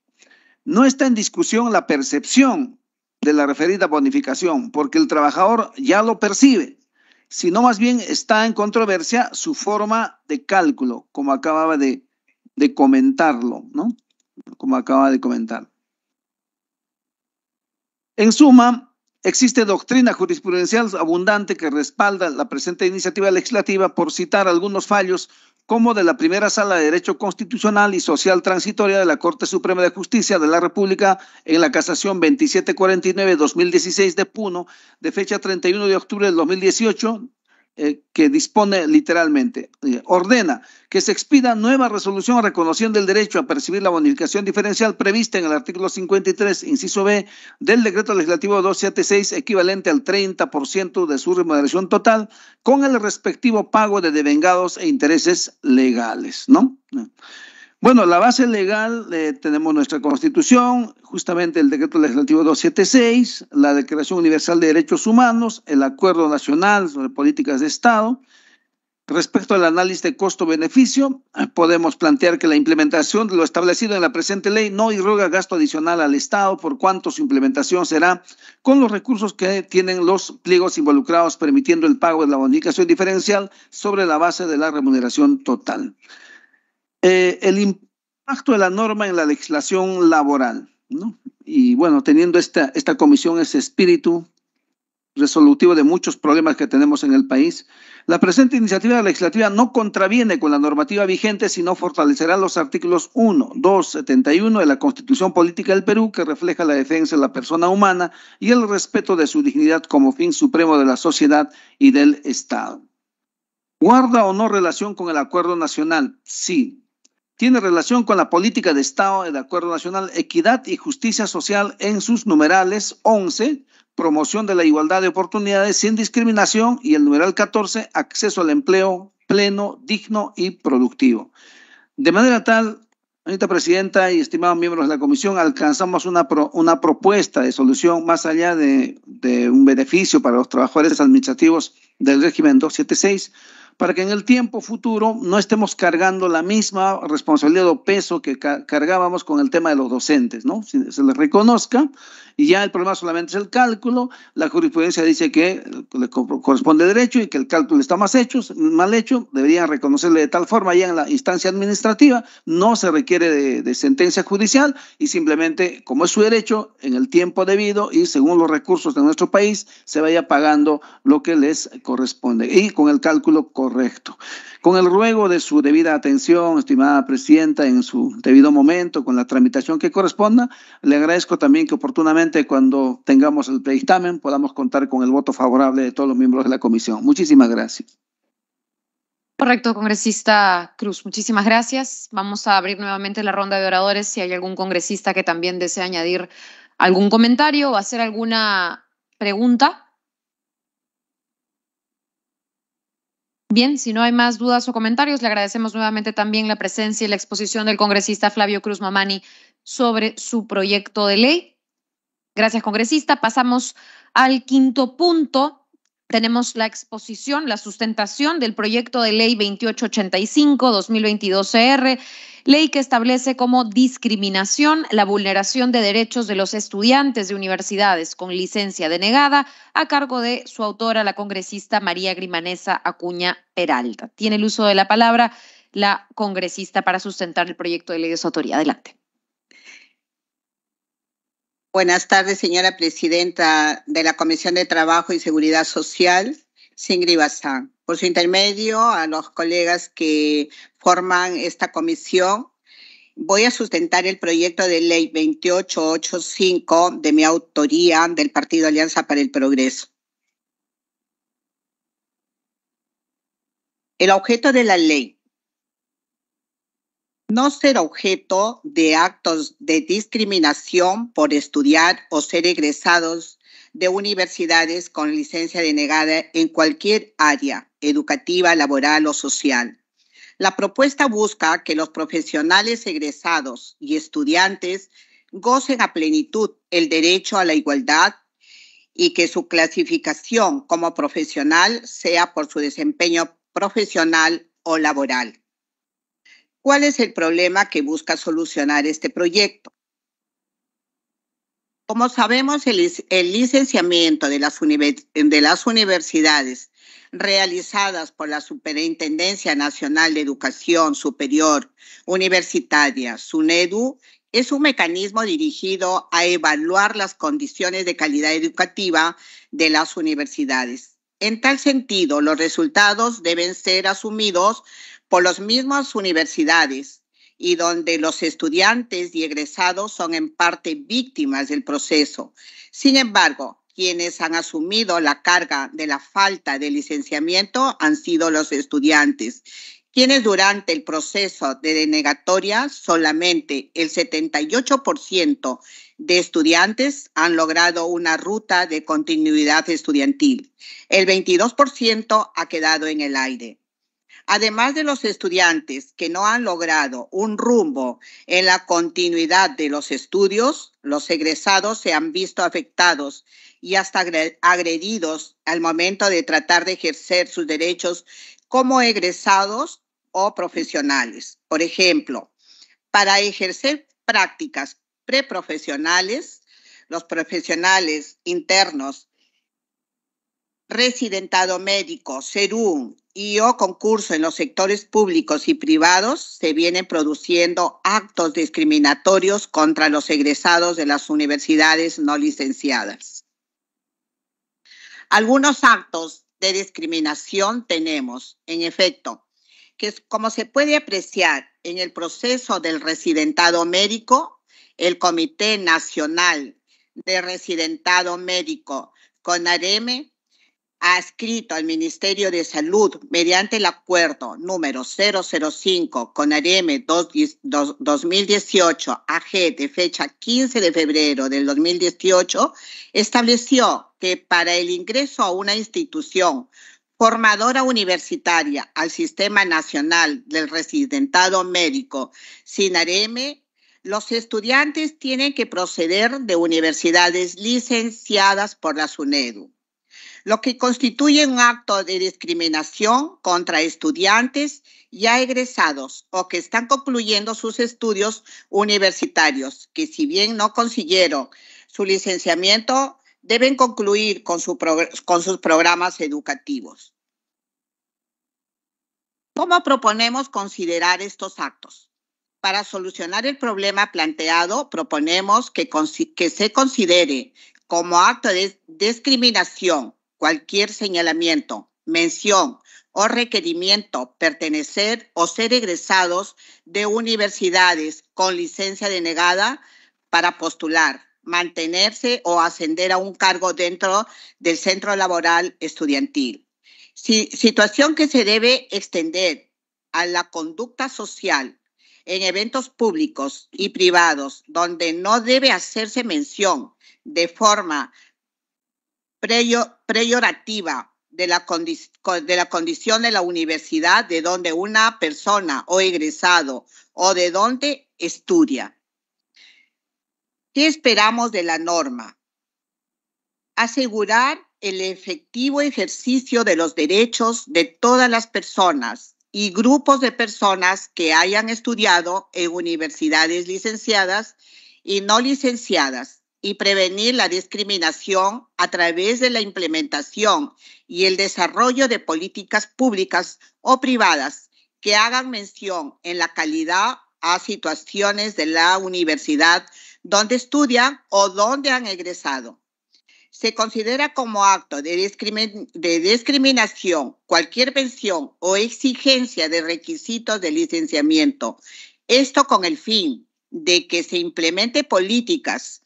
no está en discusión la percepción de la referida bonificación, porque el trabajador ya lo percibe, sino más bien está en controversia su forma de cálculo, como acababa de, de comentarlo, ¿no? como acaba de comentar. En suma, existe doctrina jurisprudencial abundante que respalda la presente iniciativa legislativa por citar algunos fallos como de la primera sala de Derecho Constitucional y Social Transitoria de la Corte Suprema de Justicia de la República en la casación 2749-2016 de Puno, de fecha 31 de octubre del 2018, eh, que dispone literalmente, eh, ordena que se expida nueva resolución reconociendo el derecho a percibir la bonificación diferencial prevista en el artículo 53, inciso B, del decreto legislativo 276, equivalente al 30% de su remuneración total, con el respectivo pago de devengados e intereses legales, ¿no? Bueno, la base legal, eh, tenemos nuestra constitución, justamente el decreto legislativo 276, la Declaración Universal de Derechos Humanos, el Acuerdo Nacional sobre Políticas de Estado. Respecto al análisis de costo-beneficio, podemos plantear que la implementación de lo establecido en la presente ley no irroga gasto adicional al Estado, por cuanto su implementación será con los recursos que tienen los pliegos involucrados, permitiendo el pago de la bonificación diferencial sobre la base de la remuneración total. Eh, el impacto de la norma en la legislación laboral. ¿no? Y bueno, teniendo esta, esta comisión ese espíritu resolutivo de muchos problemas que tenemos en el país, la presente iniciativa legislativa no contraviene con la normativa vigente, sino fortalecerá los artículos 1, 2, 71 de la Constitución Política del Perú, que refleja la defensa de la persona humana y el respeto de su dignidad como fin supremo de la sociedad y del Estado. ¿Guarda o no relación con el acuerdo nacional? Sí, tiene relación con la política de Estado de Acuerdo Nacional Equidad y Justicia Social en sus numerales 11, promoción de la igualdad de oportunidades sin discriminación y el numeral 14, acceso al empleo pleno, digno y productivo. De manera tal, señorita presidenta y estimados miembros de la comisión, alcanzamos una, propuesta de solución más allá de, de un beneficio para los trabajadores administrativos del régimen 276 para que en el tiempo futuro no estemos cargando la misma responsabilidad o peso que cargábamos con el tema de los docentes, ¿no? Se les reconozca y ya el problema solamente es el cálculo. La jurisprudencia dice que le corresponde derecho y que el cálculo está más hecho, mal hecho, deberían reconocerle de tal forma ya en la instancia administrativa, no se requiere de sentencia judicial y simplemente, como es su derecho, en el tiempo debido y según los recursos de nuestro país, se vaya pagando lo que les corresponde y con el cálculo correcto. Con el ruego de su debida atención, estimada Presidenta, en su debido momento, con la tramitación que corresponda, le agradezco también que oportunamente cuando tengamos el predictamen podamos contar con el voto favorable de todos los miembros de la Comisión. Muchísimas gracias.
Correcto, congresista Cruz. Muchísimas gracias. Vamos a abrir nuevamente la ronda de oradores. Si hay algún congresista que también desee añadir algún comentario o hacer alguna pregunta, Bien, si no hay más dudas o comentarios, le agradecemos nuevamente también la presencia y la exposición del congresista Flavio Cruz Mamani sobre su proyecto de ley. Gracias, congresista. Pasamos al quinto punto tenemos la exposición, la sustentación del proyecto de ley 2885-2022-CR, e ley que establece como discriminación la vulneración de derechos de los estudiantes de universidades con licencia denegada, a cargo de su autora, la congresista María Grimanesa Acuña Peralta. Tiene el uso de la palabra la congresista para sustentar el proyecto de ley de su autoría. Adelante.
Buenas tardes, señora presidenta de la Comisión de Trabajo y Seguridad Social, Singri Por su intermedio, a los colegas que forman esta comisión, voy a sustentar el proyecto de ley 2885 de mi autoría del Partido Alianza para el Progreso. El objeto de la ley no ser objeto de actos de discriminación por estudiar o ser egresados de universidades con licencia denegada en cualquier área educativa, laboral o social. La propuesta busca que los profesionales egresados y estudiantes gocen a plenitud el derecho a la igualdad y que su clasificación como profesional sea por su desempeño profesional o laboral. ¿Cuál es el problema que busca solucionar este proyecto? Como sabemos, el, licenciamiento de las, de las universidades realizadas por la Superintendencia Nacional de Educación Superior Universitaria, SUNEDU, es un mecanismo dirigido a evaluar las condiciones de calidad educativa de las universidades. En tal sentido, los resultados deben ser asumidos por las mismas universidades y donde los estudiantes y egresados son en parte víctimas del proceso. Sin embargo, quienes han asumido la carga de la falta de licenciamiento han sido los estudiantes, quienes durante el proceso de denegatoria solamente el 78% de estudiantes han logrado una ruta de continuidad estudiantil. El 22% ha quedado en el aire. Además de los estudiantes que no han logrado un rumbo en la continuidad de los estudios, los egresados se han visto afectados y hasta agredidos al momento de tratar de ejercer sus derechos como egresados o profesionales. Por ejemplo, para ejercer prácticas preprofesionales, los profesionales internos, residentado médico, serum, y o concurso en los sectores públicos y privados, se vienen produciendo actos discriminatorios contra los egresados de las universidades no licenciadas. Algunos actos de discriminación tenemos, en efecto, que como se puede apreciar en el proceso del residentado médico, el Comité Nacional de Residentado Médico, CONAREME, ha escrito al Ministerio de Salud mediante el acuerdo número 005 con AREME 2018 AG de fecha 15 de febrero del 2018 estableció que para el ingreso a una institución formadora universitaria al Sistema Nacional del Residentado Médico sin AREME los estudiantes tienen que proceder de universidades licenciadas por la SUNEDU lo que constituye un acto de discriminación contra estudiantes ya egresados o que están concluyendo sus estudios universitarios, que si bien no consiguieron su licenciamiento, deben concluir con, sus programas educativos. ¿Cómo proponemos considerar estos actos? Para solucionar el problema planteado, proponemos que se considere como acto de discriminación cualquier señalamiento, mención o requerimiento pertenecer o ser egresados de universidades con licencia denegada para postular, mantenerse o ascender a un cargo dentro del centro laboral estudiantil. situación que se debe extender a la conducta social en eventos públicos y privados donde no debe hacerse mención de forma preyorativa de de la condición de la universidad de donde una persona o egresado o de donde estudia. ¿Qué esperamos de la norma? Asegurar el efectivo ejercicio de los derechos de todas las personas y grupos de personas que hayan estudiado en universidades licenciadas y no licenciadas y prevenir la discriminación a través de la implementación y el desarrollo de políticas públicas o privadas que hagan mención en la calidad a situaciones de la universidad donde estudian o donde han egresado. Se considera como acto de, discriminación cualquier pensión o exigencia de requisitos de licenciamiento. Esto con el fin de que se implemente políticas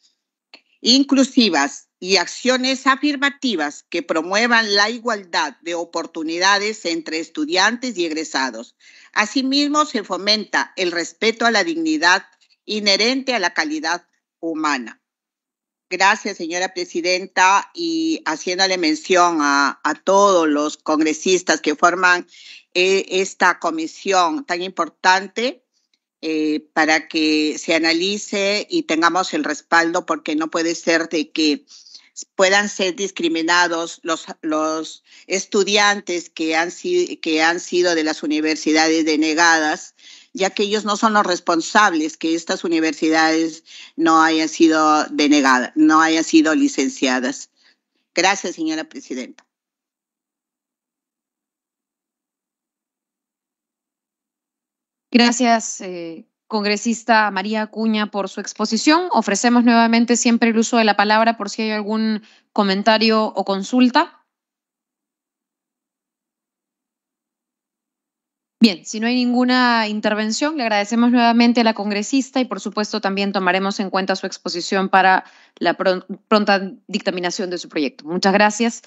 inclusivas y acciones afirmativas que promuevan la igualdad de oportunidades entre estudiantes y egresados. Asimismo, se fomenta el respeto a la dignidad inherente a la calidad humana. Gracias, señora presidenta, y haciéndole mención a, todos los congresistas que forman eh, esta comisión tan importante, eh, para que se analice y tengamos el respaldo, porque no puede ser de que puedan ser discriminados los, los estudiantes que han, que han sido de las universidades denegadas, ya que ellos no son los responsables que estas universidades no hayan sido denegadas, no hayan sido licenciadas. Gracias, señora presidenta.
Gracias, eh, congresista María Acuña, por su exposición. Ofrecemos nuevamente siempre el uso de la palabra por si hay algún comentario o consulta. Bien, si no hay ninguna intervención, le agradecemos nuevamente a la congresista y por supuesto también tomaremos en cuenta su exposición para la pronta dictaminación de su proyecto. Muchas gracias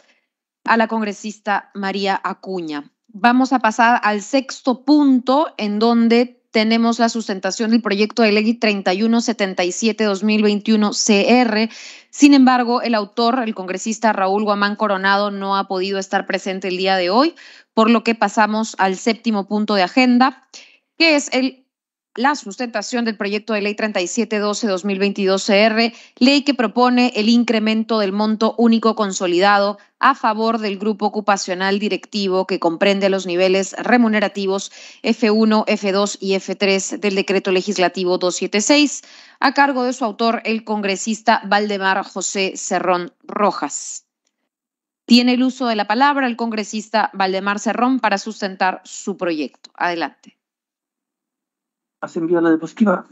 a la congresista María Acuña vamos a pasar al sexto punto en donde tenemos la sustentación del proyecto de ley 3177-2021-CR. Sin embargo, el autor, el congresista Raúl Guamán Coronado, no ha podido estar presente el día de hoy, por lo que pasamos al séptimo punto de agenda, que es el la sustentación del proyecto de ley 3712-2022-CR, ley que propone el incremento del monto único consolidado a favor del grupo ocupacional directivo que comprende los niveles remunerativos F1, F2 y F3 del decreto legislativo 276, a cargo de su autor, el congresista Valdemar José Cerrón Rojas. Tiene el uso de la palabra el congresista Valdemar Cerrón para sustentar su proyecto. Adelante has
la diapositiva.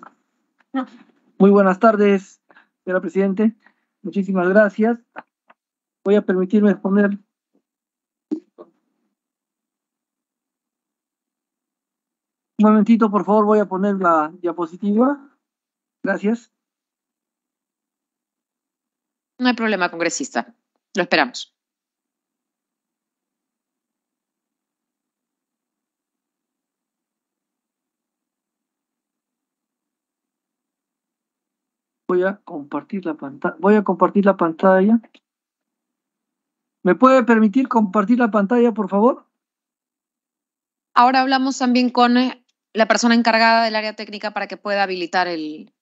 Muy buenas tardes,
señora Presidente.
Muchísimas gracias. Voy a permitirme exponer Un momentito, por favor, voy a poner
la diapositiva. Gracias. No hay problema, congresista. Lo esperamos.
Voy a compartir la pantalla. Voy a compartir la pantalla. ¿Me puede permitir compartir la pantalla, por
favor? Ahora hablamos también con eh, la persona encargada del área técnica para que pueda habilitar el,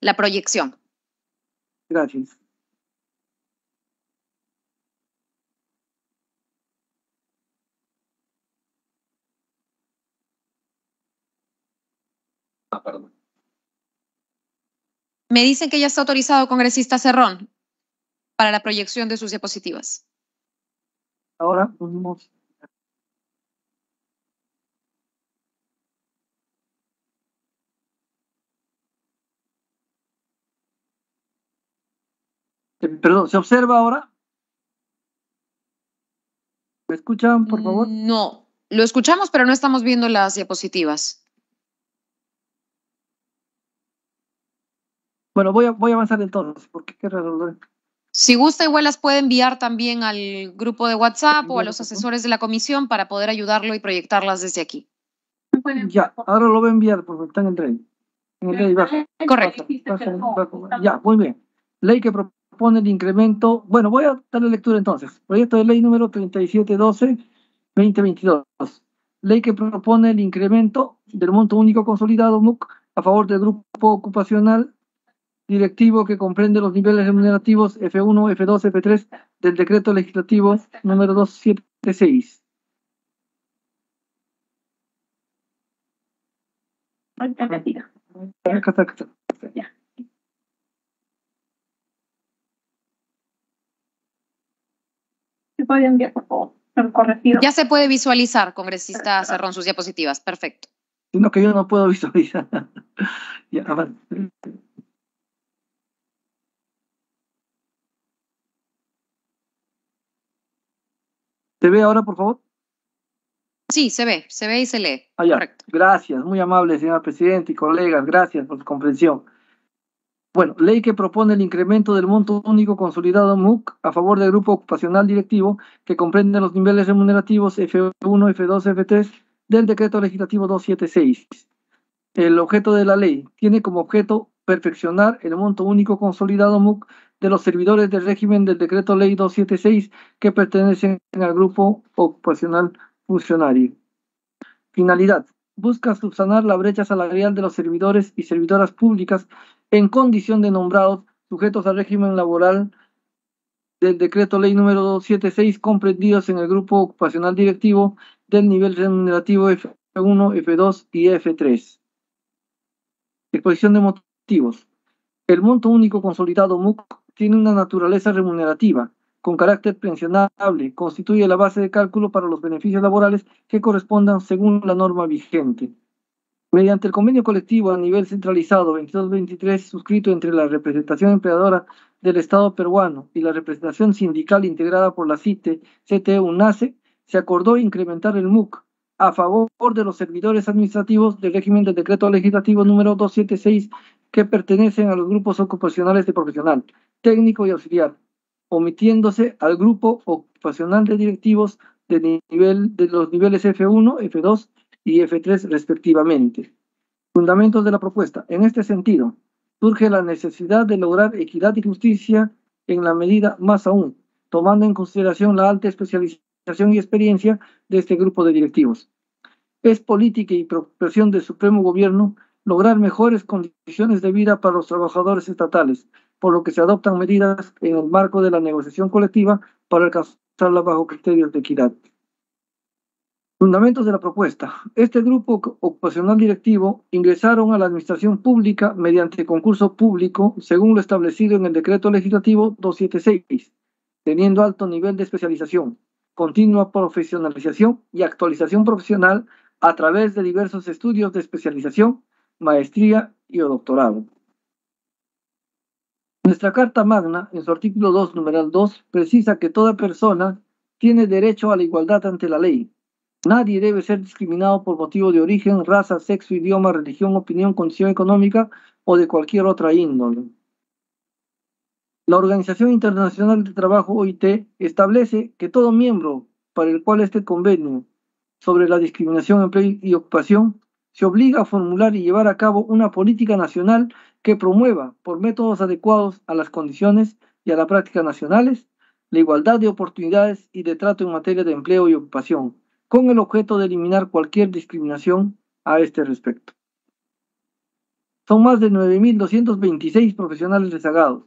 la proyección. Gracias. Ah, perdón. Me dicen que ya está autorizado congresista Cerrón para la proyección de sus diapositivas.
Ahora eh, perdón, ¿se observa ahora?
¿Me escuchan, por favor? Mm, no, lo escuchamos, pero no estamos viendo las diapositivas.
Bueno, voy, a, voy a avanzar entonces,
porque qué raro. Si gusta, igual las puede enviar también al grupo de WhatsApp o a los asesores de la comisión para poder ayudarlo y proyectarlas desde aquí.
Ya, ahora lo voy a enviar porque están en En el ley Correcto. Este ya, muy bien. Ley que propone el incremento. Bueno, voy a dar la lectura entonces. Proyecto de ley número 3712-2022. Ley que propone el incremento del monto único consolidado MUC a favor del grupo ocupacional directivo que comprende los niveles remunerativos F1, F2, F3 del decreto legislativo número 276.
Se puede enviar, por Ya se puede visualizar, congresista Cerrón, sus diapositivas. Perfecto.
Sino que yo no puedo visualizar. [laughs] ya, avance. ¿Se ve ahora, por favor?
Sí, se ve, se ve y se lee.
Ah, Correcto. Gracias, muy amable, señora presidenta y colegas, gracias por su comprensión. Bueno, ley que propone el incremento del monto único consolidado MUC a favor del grupo ocupacional directivo que comprende los niveles remunerativos F1, F2, F3 del decreto legislativo 276. El objeto de la ley tiene como objeto perfeccionar el monto único consolidado MUC de los servidores del régimen del decreto ley 276 que pertenecen al grupo ocupacional funcionario. Finalidad. Busca subsanar la brecha salarial de los servidores y servidoras públicas en condición de nombrados sujetos al régimen laboral del decreto ley número 276 comprendidos en el grupo ocupacional directivo del nivel remunerativo F1, F2 y F3. Exposición de el monto único consolidado MUC tiene una naturaleza remunerativa, con carácter pensionable, constituye la base de cálculo para los beneficios laborales que correspondan según la norma vigente. Mediante el convenio colectivo a nivel centralizado 2223, suscrito entre la representación empleadora del Estado peruano y la representación sindical integrada por la CITE, cte se acordó incrementar el MUC a favor de los servidores administrativos del régimen del decreto legislativo número 276 que pertenecen a los grupos ocupacionales de profesional, técnico y auxiliar, omitiéndose al grupo ocupacional de directivos de, nivel, de los niveles F1, F2 y F3 respectivamente. Fundamentos de la propuesta. En este sentido, surge la necesidad de lograr equidad y justicia en la medida más aún, tomando en consideración la alta especialización y experiencia de este grupo de directivos. Es política y preocupación del Supremo Gobierno lograr mejores condiciones de vida para los trabajadores estatales, por lo que se adoptan medidas en el marco de la negociación colectiva para alcanzarla bajo criterios de equidad. Fundamentos de la propuesta. Este grupo ocupacional directivo ingresaron a la administración pública mediante concurso público, según lo establecido en el decreto legislativo 276, teniendo alto nivel de especialización, continua profesionalización y actualización profesional a través de diversos estudios de especialización maestría y doctorado. Nuestra Carta Magna, en su artículo 2, numeral 2, precisa que toda persona tiene derecho a la igualdad ante la ley. Nadie debe ser discriminado por motivo de origen, raza, sexo, idioma, religión, opinión, condición económica o de cualquier otra índole. La Organización Internacional de Trabajo OIT establece que todo miembro para el cual este convenio sobre la discriminación, empleo y ocupación se obliga a formular y llevar a cabo una política nacional que promueva, por métodos adecuados a las condiciones y a la práctica nacionales, la igualdad de oportunidades y de trato en materia de empleo y ocupación, con el objeto de eliminar cualquier discriminación a este respecto. Son más de 9.226 profesionales rezagados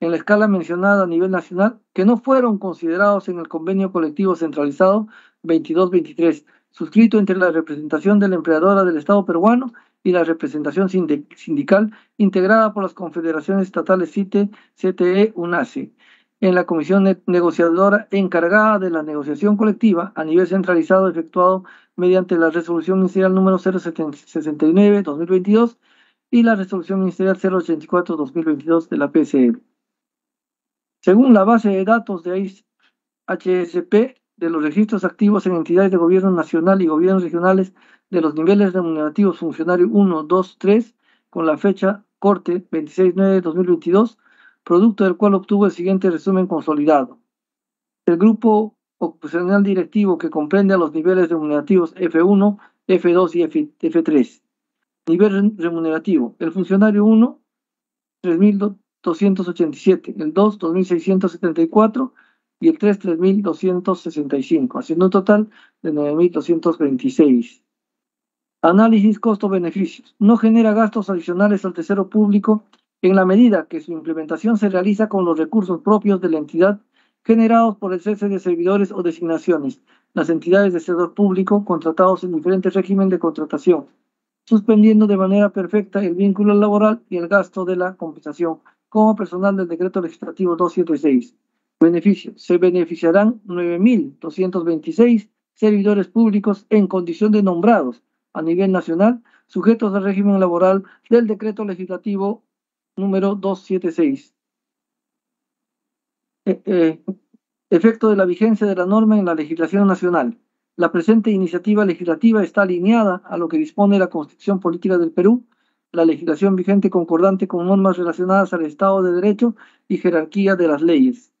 en la escala mencionada a nivel nacional que no fueron considerados en el convenio colectivo centralizado 22-23, suscrito entre la representación de la empleadora del Estado peruano y la representación sindical integrada por las confederaciones estatales CITE, CTE, UNACE, en la comisión negociadora encargada de la negociación colectiva a nivel centralizado efectuado mediante la resolución ministerial número 069-2022 y la resolución ministerial 084-2022 de la PCE. Según la base de datos de HSP, de los registros activos en entidades de gobierno nacional y gobiernos regionales de los niveles remunerativos funcionario 1, 2, 3, con la fecha corte 26-9-2022, producto del cual obtuvo el siguiente resumen consolidado. El grupo ocupacional directivo que comprende a los niveles remunerativos F1, F2 y F F3. Nivel remunerativo, el funcionario 1, 3.287, el 2, 2.674, y el 3, 3.265, haciendo un total de 9.226. Análisis costo-beneficios. No genera gastos adicionales al tercero público en la medida que su implementación se realiza con los recursos propios de la entidad generados por el cese de servidores o designaciones, las entidades de servidor público contratados en diferentes régimen de contratación, suspendiendo de manera perfecta el vínculo laboral y el gasto de la compensación como personal del decreto legislativo 206. Se beneficiarán 9.226 servidores públicos en condición de nombrados a nivel nacional, sujetos al régimen laboral del decreto legislativo número 276. E, e, efecto de la vigencia de la norma en la legislación nacional. La presente iniciativa legislativa está alineada a lo que dispone la Constitución Política del Perú, la legislación vigente concordante con normas relacionadas al Estado de Derecho y jerarquía de las leyes.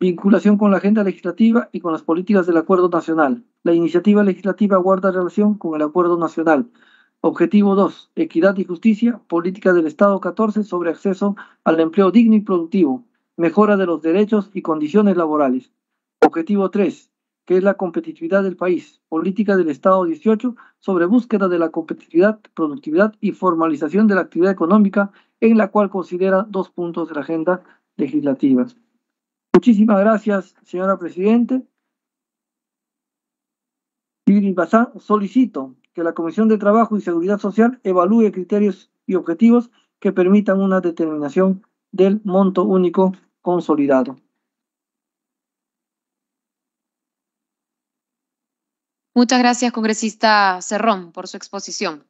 Vinculación con la agenda legislativa y con las políticas del Acuerdo Nacional. La iniciativa legislativa guarda relación con el Acuerdo Nacional. Objetivo 2. Equidad y justicia. Política del Estado 14 sobre acceso al empleo digno y productivo. Mejora de los derechos y condiciones laborales. Objetivo 3. Que es la competitividad del país. Política del Estado 18 sobre búsqueda de la competitividad, productividad y formalización de la actividad económica, en la cual considera dos puntos de la agenda legislativa. Muchísimas gracias, señora Presidente. Solicito que la Comisión de Trabajo y Seguridad Social evalúe criterios y objetivos que permitan una determinación del monto único consolidado.
Muchas gracias, congresista Cerrón, por su exposición.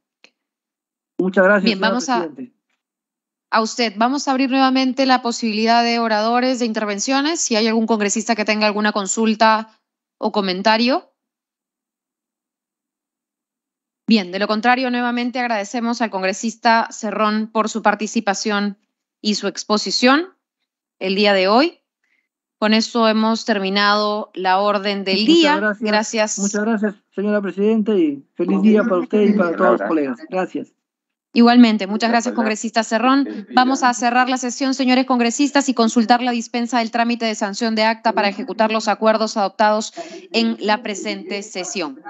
Muchas gracias. Bien, vamos a usted. Vamos a abrir nuevamente la posibilidad de oradores, de intervenciones, si hay algún congresista que tenga alguna consulta o comentario. Bien, de lo contrario, nuevamente agradecemos al congresista Cerrón por su participación y su exposición el día de hoy. Con esto hemos terminado la orden del día. Gracias.
Muchas gracias, señora presidenta, y feliz día para usted y para todos los colegas.
Gracias. Igualmente, muchas gracias, congresista Cerrón. Vamos a cerrar la sesión, señores congresistas, y consultar la dispensa del trámite de sanción de acta para ejecutar los acuerdos adoptados en la presente sesión.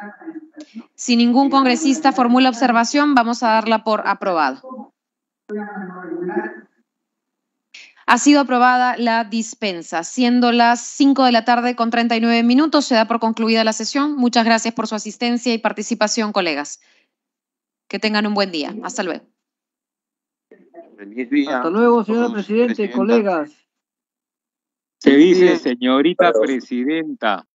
Si ningún congresista formula observación, vamos a darla por aprobada. Ha sido aprobada la dispensa. Siendo las 5 de la tarde con 39 minutos, se da por concluida la sesión. Muchas gracias por su asistencia y participación, colegas. Que tengan un buen día. Hasta luego.
Hasta
luego, señora presidente, colegas. Se dice señorita presidenta.